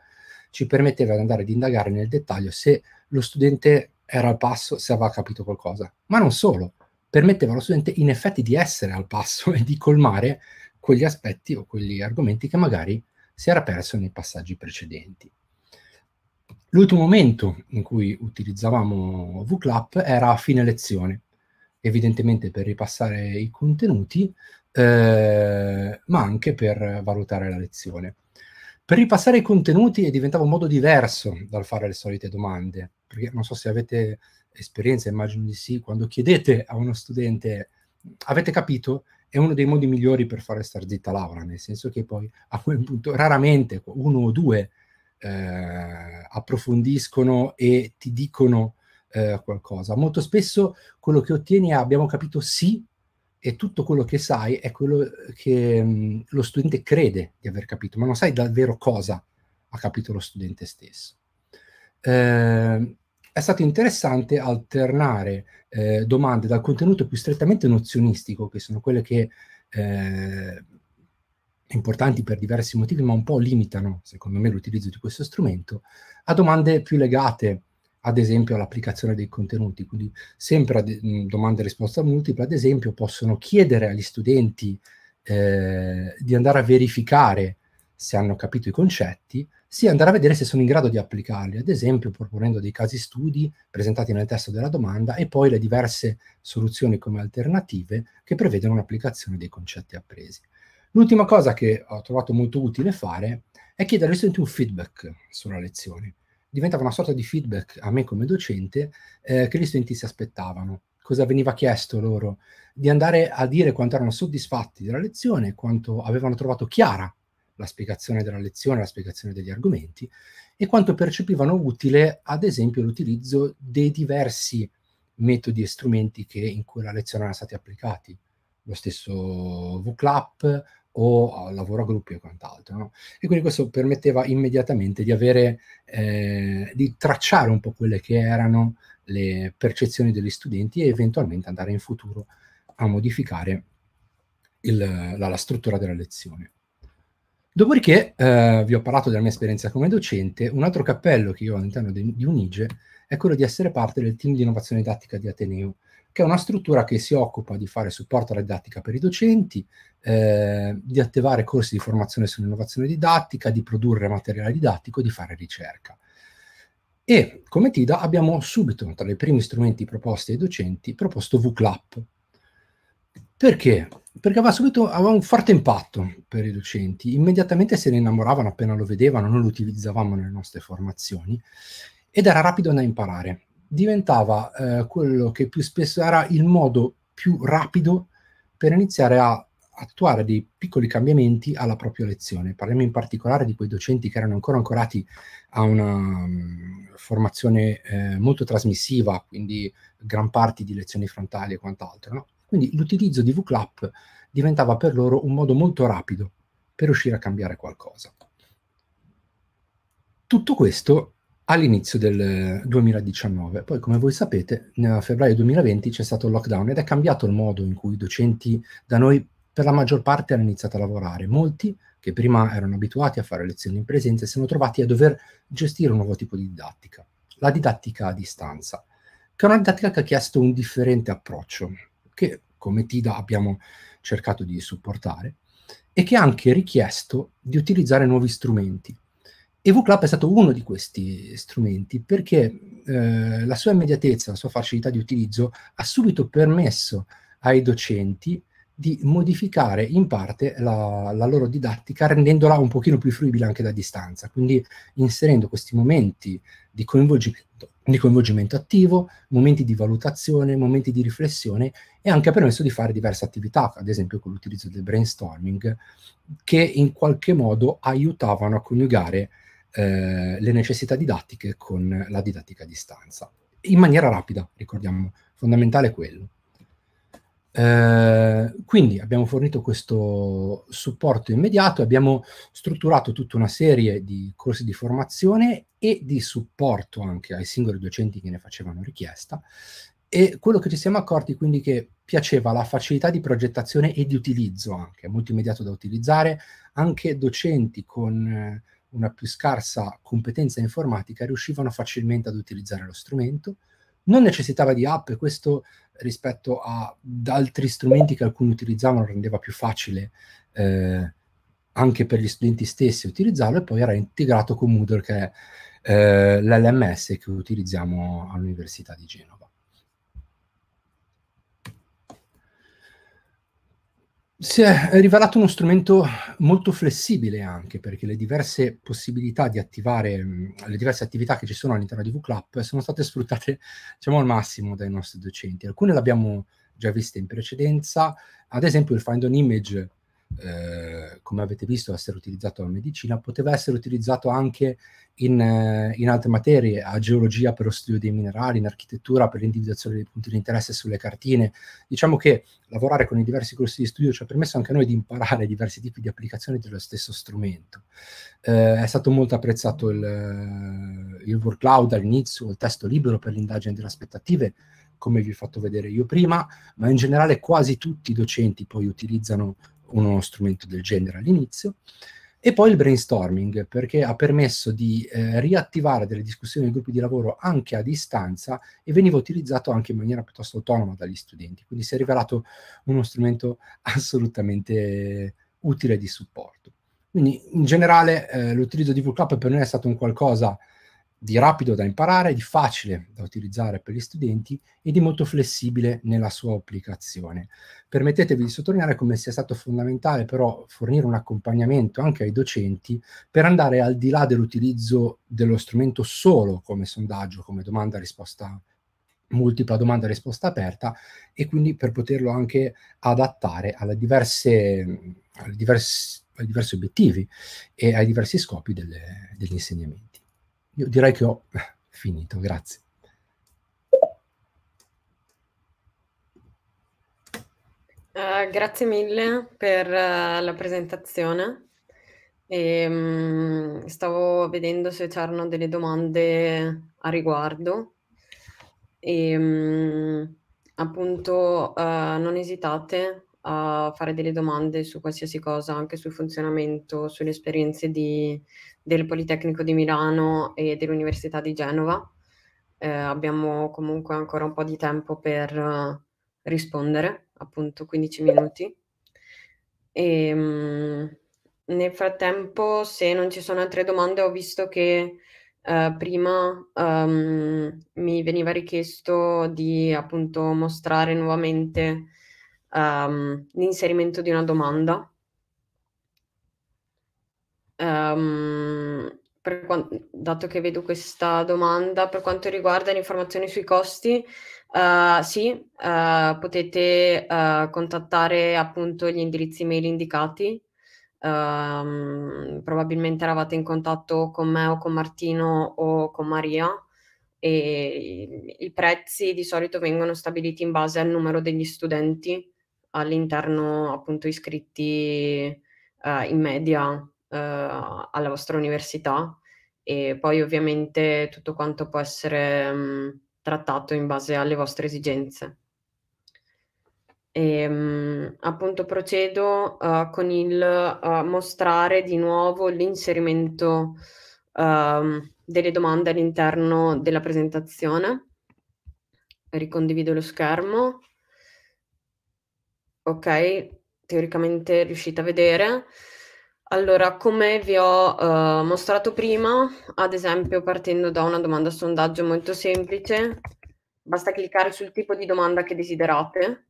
ci permetteva di andare ad indagare nel dettaglio se lo studente era al passo, se aveva capito qualcosa. Ma non solo, permetteva allo studente in effetti di essere al passo e di colmare quegli aspetti o quegli argomenti che magari si era perso nei passaggi precedenti. L'ultimo momento in cui utilizzavamo VClap era a fine lezione, evidentemente per ripassare i contenuti, eh, ma anche per valutare la lezione. Per ripassare i contenuti diventava un modo diverso dal fare le solite domande, perché non so se avete esperienza, immagino di sì, quando chiedete a uno studente avete capito, è uno dei modi migliori per fare star zitta Laura, nel senso che poi a quel punto raramente uno o due eh, approfondiscono e ti dicono eh, qualcosa. Molto spesso quello che ottieni è abbiamo capito sì e tutto quello che sai è quello che mh, mm, lo studente crede di aver capito, ma non sai davvero cosa ha capito lo studente stesso. Eh, è stato interessante alternare eh, domande dal contenuto più strettamente nozionistico, che sono quelle che eh, importanti per diversi motivi, ma un po' limitano, secondo me, l'utilizzo di questo strumento, a domande più legate, ad esempio, all'applicazione dei contenuti. Quindi sempre ad, mm, domande e risposta multipla, ad esempio, possono chiedere agli studenti eh, di andare a verificare se hanno capito i concetti, sia andare a vedere se sono in grado di applicarli, ad esempio proponendo dei casi studi presentati nel testo della domanda e poi le diverse soluzioni come alternative che prevedono l'applicazione dei concetti appresi. L'ultima cosa che ho trovato molto utile fare è chiedere agli studenti un feedback sulla lezione. Diventava una sorta di feedback a me come docente eh, che gli studenti si aspettavano. Cosa veniva chiesto loro? Di andare a dire quanto erano soddisfatti della lezione, quanto avevano trovato chiara la spiegazione della lezione, la spiegazione degli argomenti, e quanto percepivano utile, ad esempio, l'utilizzo dei diversi metodi e strumenti che in la lezione erano stati applicati, lo stesso VCLAP o eh, lavoro a gruppi e quant'altro. No? E quindi questo permetteva immediatamente di avere, eh, di tracciare un po' quelle che erano le percezioni degli studenti e eventualmente andare in futuro a modificare il, la, la struttura della lezione. Dopodiché eh, vi ho parlato della mia esperienza come docente, un altro cappello che io ho all'interno di, di Unige è quello di essere parte del team di innovazione didattica di Ateneo, che è una struttura che si occupa di fare supporto alla didattica per i docenti, eh, di attivare corsi di formazione sull'innovazione didattica, di produrre materiale didattico, e di fare ricerca. E come TIDA abbiamo subito, tra i primi strumenti proposti ai docenti, proposto VCLAP, perché? Perché aveva subito aveva un forte impatto per i docenti, immediatamente se ne innamoravano appena lo vedevano, noi lo utilizzavamo nelle nostre formazioni ed era rapido da imparare. Diventava eh, quello che più spesso era il modo più rapido per iniziare a attuare dei piccoli cambiamenti alla propria lezione. Parliamo in particolare di quei docenti che erano ancora ancorati a una um, formazione eh, molto trasmissiva, quindi gran parte di lezioni frontali e quant'altro. No? Quindi l'utilizzo di VClap diventava per loro un modo molto rapido per riuscire a cambiare qualcosa. Tutto questo all'inizio del 2019. Eh, Poi, come voi sapete, nel febbraio 2020 c'è stato il lockdown ed è cambiato il modo in cui i docenti da noi, per la maggior parte, hanno iniziato a lavorare. Molti, che prima erano abituati a fare lezioni in presenza, si sono trovati a dover gestire un nuovo tipo di didattica, la didattica a distanza, che è una didattica che ha chiesto un differente approccio che come TIDA abbiamo cercato di supportare, e che ha anche richiesto di utilizzare nuovi strumenti. E VClap è stato uno di questi strumenti perché eh, la sua immediatezza, la sua facilità di utilizzo ha subito permesso ai docenti di modificare in parte la, la, loro didattica rendendola un pochino più fruibile anche da distanza, quindi inserendo questi momenti di coinvolgimento di coinvolgimento attivo, momenti di valutazione, momenti di riflessione e anche ha permesso di fare diverse attività, ad esempio con l'utilizzo del brainstorming, che in qualche modo aiutavano a coniugare eh, le necessità didattiche con la didattica a distanza. In maniera rapida, ricordiamo, fondamentale è quello. Eh, quindi abbiamo fornito questo supporto immediato, abbiamo strutturato tutta una serie di corsi di formazione e di supporto anche ai singoli docenti che ne facevano richiesta e quello che ci siamo accorti quindi che piaceva la facilità di progettazione e di utilizzo anche, molto immediato da utilizzare, anche docenti con eh, una più scarsa competenza informatica riuscivano facilmente ad utilizzare lo strumento, non necessitava di app e questo rispetto ad altri strumenti che alcuni utilizzavano rendeva più facile eh, anche per gli studenti stessi utilizzarlo e poi era integrato con Moodle che è eh, l'LMS che utilizziamo all'Università di Genova. si è rivelato uno strumento molto flessibile anche perché le diverse possibilità di attivare mm, le diverse attività che ci sono all'interno di VCLAP sono state sfruttate diciamo al massimo dai nostri docenti. Alcune le abbiamo già viste in precedenza, ad esempio il Find an Image eh, come avete visto essere utilizzato nella medicina, poteva essere utilizzato anche in, eh, in, altre materie, a geologia per lo studio dei minerali, in architettura per l'individuazione dei punti di interesse sulle cartine. Diciamo che lavorare con i diversi corsi di studio ci ha permesso anche a noi di imparare diversi tipi di applicazioni dello stesso strumento. Eh, è stato molto apprezzato il, eh, il work cloud all'inizio, il testo libero per l'indagine delle aspettative, come vi ho fatto vedere io prima, ma in generale quasi tutti i docenti poi utilizzano uno strumento del genere all'inizio, e poi il brainstorming, perché ha permesso di eh, riattivare delle discussioni dei gruppi di lavoro anche a distanza e veniva utilizzato anche in maniera piuttosto autonoma dagli studenti, quindi si è rivelato uno strumento assolutamente utile di supporto. Quindi in generale eh, l'utilizzo di VClub per noi è stato un qualcosa di rapido da imparare, di facile da utilizzare per gli studenti e di molto flessibile nella sua applicazione. Permettetevi di sottolineare come sia stato fondamentale però fornire un accompagnamento anche ai docenti per andare al di là dell'utilizzo dello strumento solo come sondaggio, come domanda-risposta multipla domanda e risposta aperta e quindi per poterlo anche adattare alle diverse, alle diverse, ai diversi obiettivi e ai diversi scopi delle, degli insegnamenti. Io direi che ho finito, grazie. Uh, grazie mille per uh, la presentazione. E, um, stavo vedendo se c'erano delle domande a riguardo. E, um, appunto, uh, non esitate a fare delle domande su qualsiasi cosa, anche sul funzionamento, sulle esperienze di, del Politecnico di Milano e dell'Università di Genova. Eh, abbiamo comunque ancora un po' di tempo per rispondere, appunto 15 minuti. E, ehm, nel frattempo, se non ci sono altre domande, ho visto che eh, prima um, mi veniva richiesto di appunto mostrare nuovamente um, l'inserimento di una domanda. Um, ehm, quanto, dato che vedo questa domanda, per quanto riguarda le informazioni sui costi, uh, sì, uh, potete uh, contattare appunto gli indirizzi mail indicati. Um, probabilmente eravate in contatto con me o con Martino o con Maria e i prezzi di solito vengono stabiliti in base al numero degli studenti all'interno appunto iscritti eh, in media eh, alla vostra università e poi ovviamente tutto quanto può essere mh, mm, trattato in base alle vostre esigenze. E, ehm, mh, appunto procedo uh, con il uh, mostrare di nuovo l'inserimento uh, delle domande all'interno della presentazione. Ricondivido lo schermo ok? Teoricamente riuscite a vedere. Allora, come vi ho uh, mostrato prima, ad esempio partendo da una domanda sondaggio molto semplice, basta cliccare sul tipo di domanda che desiderate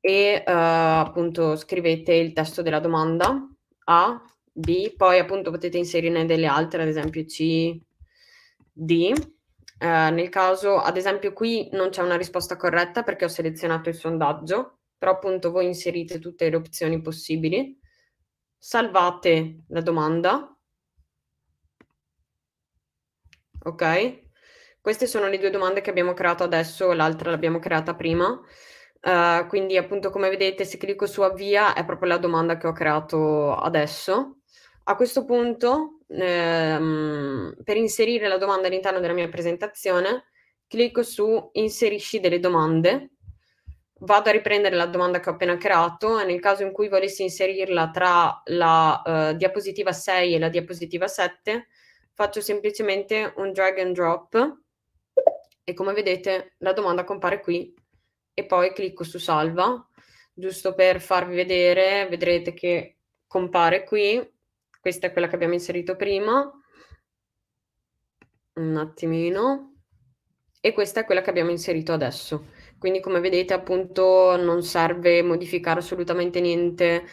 e uh, appunto scrivete il testo della domanda A, B, poi appunto potete inserirne delle altre, ad esempio C, D. Uh, nel caso, ad esempio, qui non c'è una risposta corretta perché ho selezionato il sondaggio, però appunto voi inserite tutte le opzioni possibili, salvate la domanda, ok? Queste sono le due domande che abbiamo creato adesso, l'altra l'abbiamo creata prima. Uh, quindi appunto come vedete se clicco su avvia è proprio la domanda che ho creato adesso. A questo punto ehm, per inserire la domanda all'interno della mia presentazione clicco su inserisci delle domande vado a riprendere la domanda che ho appena creato e nel caso in cui volessi inserirla tra la uh, diapositiva 6 e la diapositiva 7 faccio semplicemente un drag and drop e come vedete la domanda compare qui e poi clicco su salva giusto per farvi vedere vedrete che compare qui questa è quella che abbiamo inserito prima un attimino e questa è quella che abbiamo inserito adesso quindi come vedete appunto non serve modificare assolutamente niente.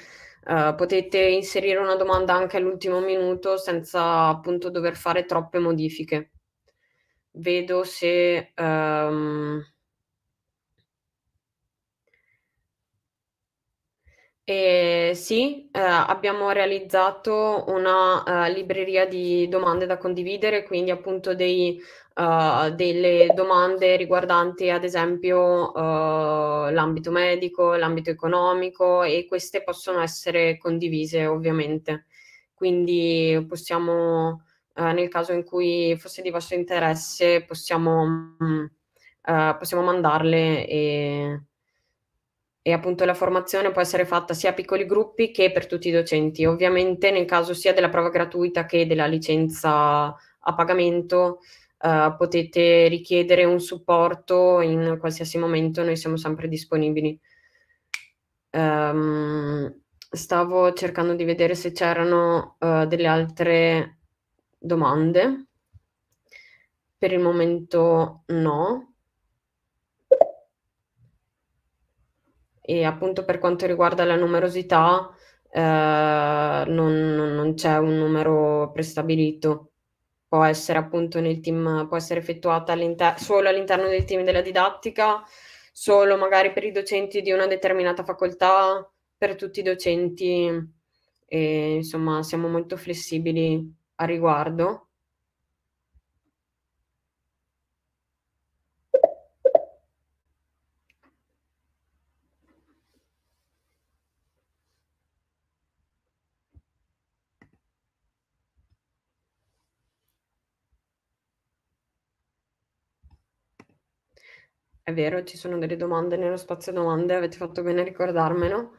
Uh, potete inserire una domanda anche all'ultimo minuto senza appunto dover fare troppe modifiche. Vedo se... Um... Eh, sì, eh, abbiamo realizzato una uh, libreria di domande da condividere, quindi appunto dei uh, delle domande riguardanti ad esempio uh, l'ambito medico, l'ambito economico e queste possono essere condivise ovviamente. Quindi possiamo, uh, nel caso in cui fosse di vostro interesse, possiamo, mm, possiamo mandarle e, e appunto la formazione può essere fatta sia a piccoli gruppi che per tutti i docenti. Ovviamente nel caso sia della prova gratuita che della licenza a pagamento uh, potete richiedere un supporto in qualsiasi momento, noi siamo sempre disponibili. Um, stavo cercando di vedere se c'erano uh, delle altre domande. Per il momento no. E appunto per quanto riguarda la numerosità, eh, non, non, c'è un numero prestabilito può essere appunto nel team, può essere effettuata all'inter- solo all'interno del team della didattica, solo magari per i docenti di una determinata facoltà, per tutti i docenti, e, insomma siamo molto flessibili a riguardo. è vero, ci sono delle domande nello spazio domande, avete fatto bene a ricordarmelo.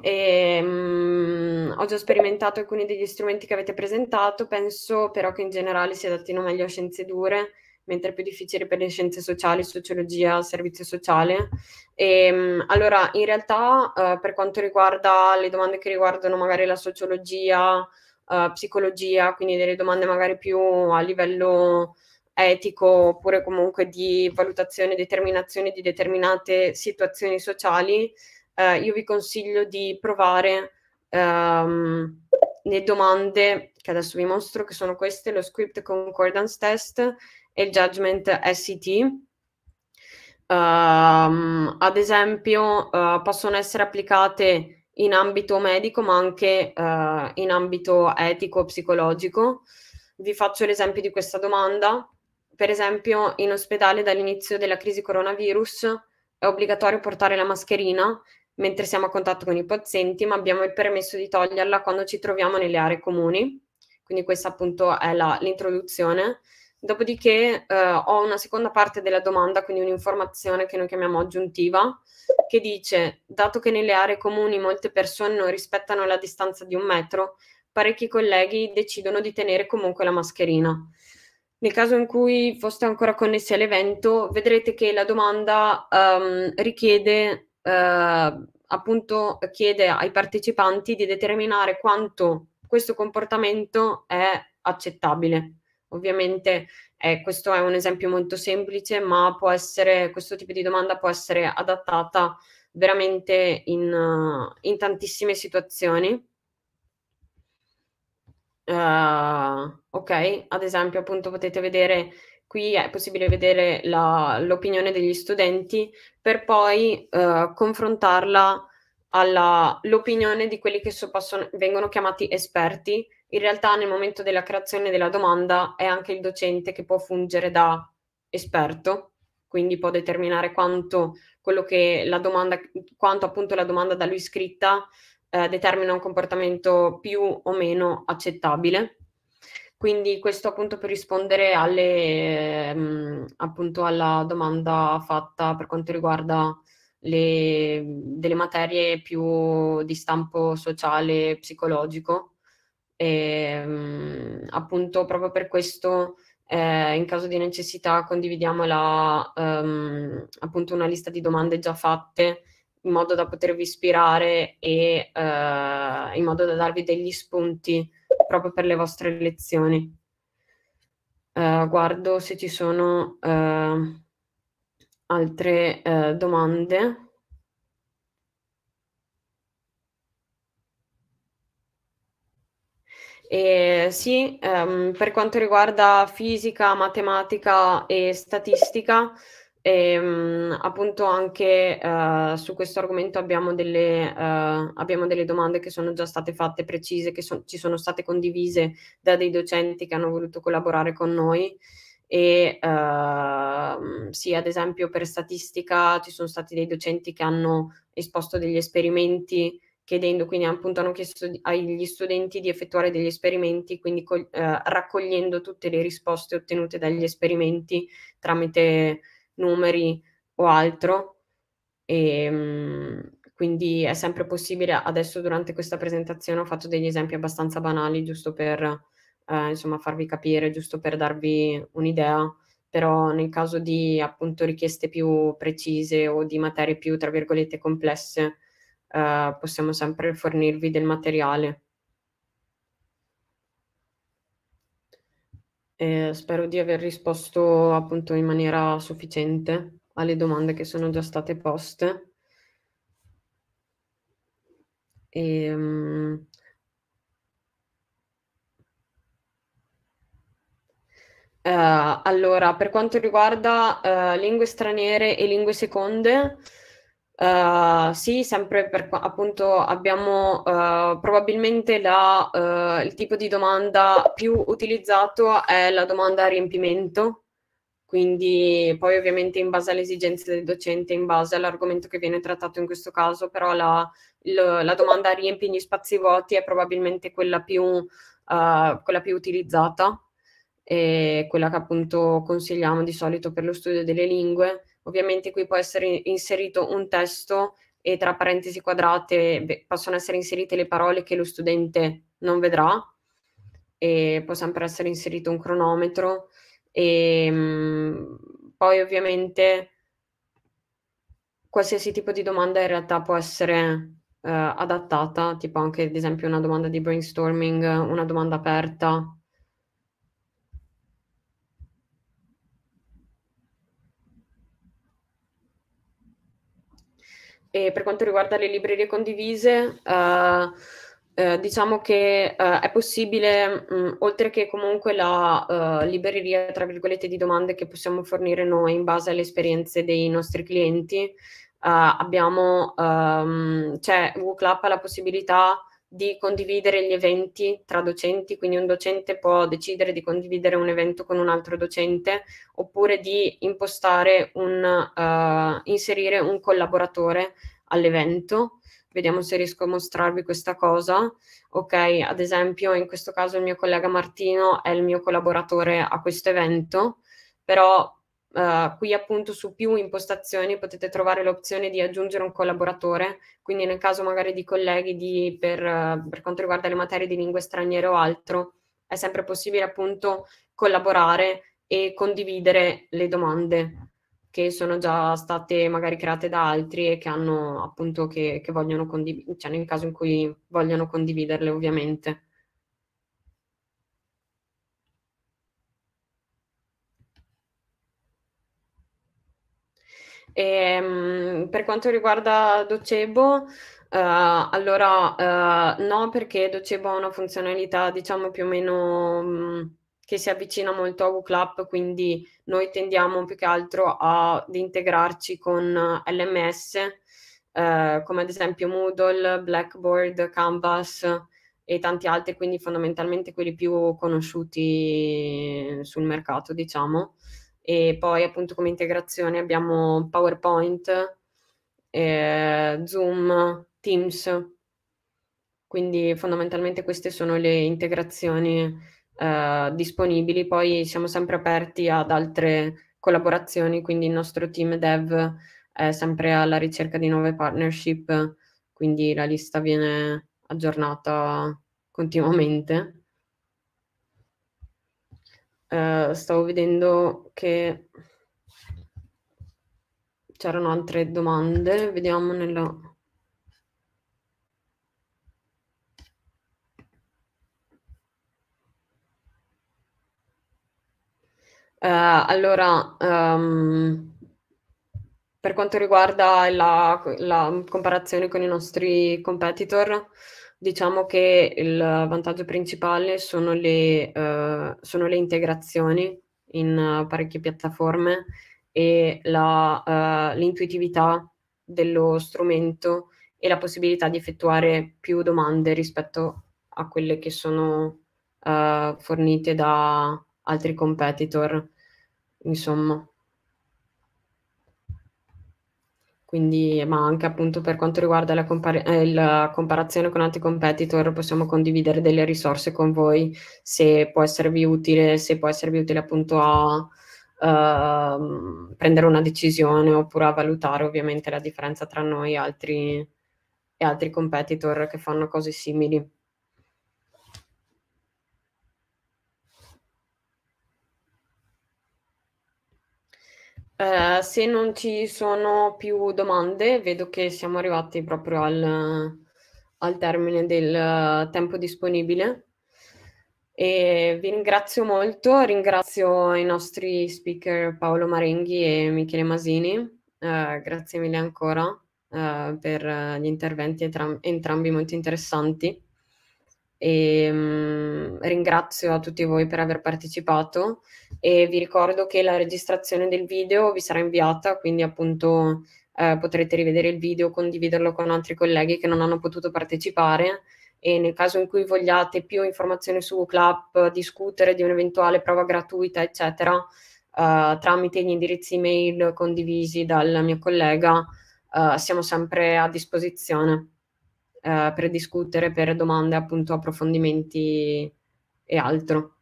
E, ehm, mh, ho già sperimentato alcuni degli strumenti che avete presentato, penso però che in generale si adattino meglio a scienze dure, mentre è più difficile per le scienze sociali, sociologia, servizio sociale. E, ehm, mh, allora, in realtà, uh, per quanto riguarda le domande che riguardano magari la sociologia, uh, psicologia, quindi delle domande magari più a livello etico oppure comunque di valutazione e determinazione di determinate situazioni sociali, eh, io vi consiglio di provare ehm, le domande che adesso vi mostro, che sono queste, lo Script Concordance Test e il Judgment SET. Um, ehm, ad esempio, uh, possono essere applicate in ambito medico, ma anche uh, in ambito etico, psicologico. Vi faccio l'esempio di questa domanda per esempio, in ospedale dall'inizio della crisi coronavirus è obbligatorio portare la mascherina mentre siamo a contatto con i pazienti, ma abbiamo il permesso di toglierla quando ci troviamo nelle aree comuni. Quindi questa appunto è la, l'introduzione. Dopodiché eh, ho una seconda parte della domanda, quindi un'informazione che noi chiamiamo aggiuntiva, che dice, dato che nelle aree comuni molte persone non rispettano la distanza di un metro, parecchi colleghi decidono di tenere comunque la mascherina nel caso in cui foste ancora connessi all'evento, vedrete che la domanda um, richiede, uh, appunto, chiede ai partecipanti di determinare quanto questo comportamento è accettabile. Ovviamente eh, questo è un esempio molto semplice, ma può essere, questo tipo di domanda può essere adattata veramente in, uh, in tantissime situazioni. Uh, ok, ad esempio, appunto, potete vedere qui è possibile vedere la, l'opinione degli studenti per poi uh, confrontarla all'opinione di quelli che so possono, vengono chiamati esperti. In realtà, nel momento della creazione della domanda, è anche il docente che può fungere da esperto, quindi può determinare quanto quello che la domanda, quanto appunto la domanda da lui scritta eh, determina un comportamento più o meno accettabile. Quindi questo appunto per rispondere alle, mh, ehm, appunto alla domanda fatta per quanto riguarda le, delle materie più di stampo sociale e psicologico. E, ehm, mh, appunto proprio per questo eh, in caso di necessità condividiamo la, um, appunto una lista di domande già fatte in modo da potervi ispirare e eh, in modo da darvi degli spunti proprio per le vostre lezioni. Eh, guardo se ci sono eh, altre eh, domande. E sì, ehm, per quanto riguarda fisica, matematica e statistica, e, ehm, mh, appunto anche uh, su questo argomento abbiamo delle, uh, abbiamo delle, domande che sono già state fatte precise, che so- ci sono state condivise da dei docenti che hanno voluto collaborare con noi e uh, sì, ad esempio per statistica ci sono stati dei docenti che hanno esposto degli esperimenti chiedendo, quindi appunto hanno chiesto agli studenti di effettuare degli esperimenti, quindi co- eh, raccogliendo tutte le risposte ottenute dagli esperimenti tramite numeri o altro. E, ehm, quindi è sempre possibile, adesso durante questa presentazione ho fatto degli esempi abbastanza banali, giusto per eh, insomma, farvi capire, giusto per darvi un'idea, però nel caso di appunto richieste più precise o di materie più, tra virgolette, complesse, eh, possiamo sempre fornirvi del materiale. Eh, spero di aver risposto appunto in maniera sufficiente alle domande che sono già state poste. E, um... eh, allora, per quanto riguarda eh, lingue straniere e lingue seconde, Uh, sì, sempre per appunto abbiamo uh, probabilmente la, uh, il tipo di domanda più utilizzato è la domanda a riempimento, quindi poi ovviamente in base alle esigenze del docente, in base all'argomento che viene trattato in questo caso, però la, la, la domanda riempi gli spazi vuoti è probabilmente quella più, quella più utilizzata e quella che appunto consigliamo di solito per lo studio delle lingue Ovviamente qui può essere inserito un testo e tra parentesi quadrate possono essere inserite le parole che lo studente non vedrà e può sempre essere inserito un cronometro e ehm, poi ovviamente qualsiasi tipo di domanda in realtà può essere eh, adattata, tipo anche ad esempio una domanda di brainstorming, una domanda aperta, E per quanto riguarda le librerie condivise, eh, eh, diciamo che eh, è possibile, mh, oltre che comunque la eh, libreria, tra virgolette, di domande che possiamo fornire noi in base alle esperienze dei nostri clienti, eh, abbiamo, ehm, c'è WCLAP ha la possibilità di condividere gli eventi tra docenti, quindi un docente può decidere di condividere un evento con un altro docente oppure di impostare un, uh, inserire un collaboratore all'evento. Vediamo se riesco a mostrarvi questa cosa. Ok, ad esempio in questo caso il mio collega Martino è il mio collaboratore a questo evento, però Uh, qui appunto su più impostazioni potete trovare l'opzione di aggiungere un collaboratore, quindi nel caso magari di colleghi di, per, uh, per, quanto riguarda le materie di lingue straniere o altro, è sempre possibile appunto collaborare e condividere le domande che sono già state magari create da altri e che hanno appunto che, che vogliono condividere, cioè nel caso in cui vogliono condividerle ovviamente. E, ehm, per quanto riguarda Docebo, Uh, allora, uh, no, perché Docebo ha una funzionalità, diciamo, più o meno mh, mm, che si avvicina molto a WCLAP, quindi noi tendiamo più che altro ad integrarci con LMS, uh, eh, come ad esempio Moodle, Blackboard, Canvas e tanti altri, quindi fondamentalmente quelli più conosciuti sul mercato, diciamo e poi appunto come integrazione abbiamo PowerPoint, eh, Zoom, Teams. Quindi fondamentalmente queste sono le integrazioni eh, disponibili, poi siamo sempre aperti ad altre collaborazioni, quindi il nostro team dev è sempre alla ricerca di nuove partnership, quindi la lista viene aggiornata continuamente. Eh, stavo vedendo che c'erano altre domande, vediamo nella... Uh, allora, um, per quanto riguarda la, la comparazione con i nostri competitor, Diciamo che il vantaggio principale sono le, uh, sono le integrazioni in uh, parecchie piattaforme e la, uh, l'intuitività dello strumento e la possibilità di effettuare più domande rispetto a quelle che sono eh, fornite da altri competitor. Insomma. quindi, ma anche appunto per quanto riguarda la, compar- eh, la, comparazione con altri competitor, possiamo condividere delle risorse con voi se può esservi utile, se può esservi utile appunto a uh, prendere una decisione oppure a valutare ovviamente la differenza tra noi altri, e altri competitor che fanno cose simili. Eh, se non ci sono più domande, vedo che siamo arrivati proprio al, al termine del eh, tempo disponibile. E vi ringrazio molto, ringrazio i nostri speaker Paolo Marenghi e Michele Masini, eh, grazie mille ancora eh, per eh, gli interventi entram- entrambi molto interessanti e ehm, ringrazio a tutti voi per aver partecipato e vi ricordo che la registrazione del video vi sarà inviata, quindi appunto eh, potrete rivedere il video, condividerlo con altri colleghi che non hanno potuto partecipare e nel caso in cui vogliate più informazioni su Club, discutere di un'eventuale prova gratuita, eccetera, eh, tramite gli indirizzi email condivisi dal mio collega, eh, siamo sempre a disposizione eh, per discutere, per domande, appunto, approfondimenti e altro.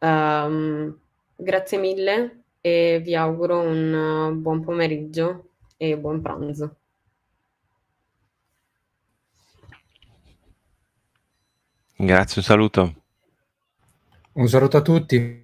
Um, grazie mille e vi auguro un eh, buon pomeriggio e buon pranzo. Grazie, un saluto. Un saluto a tutti.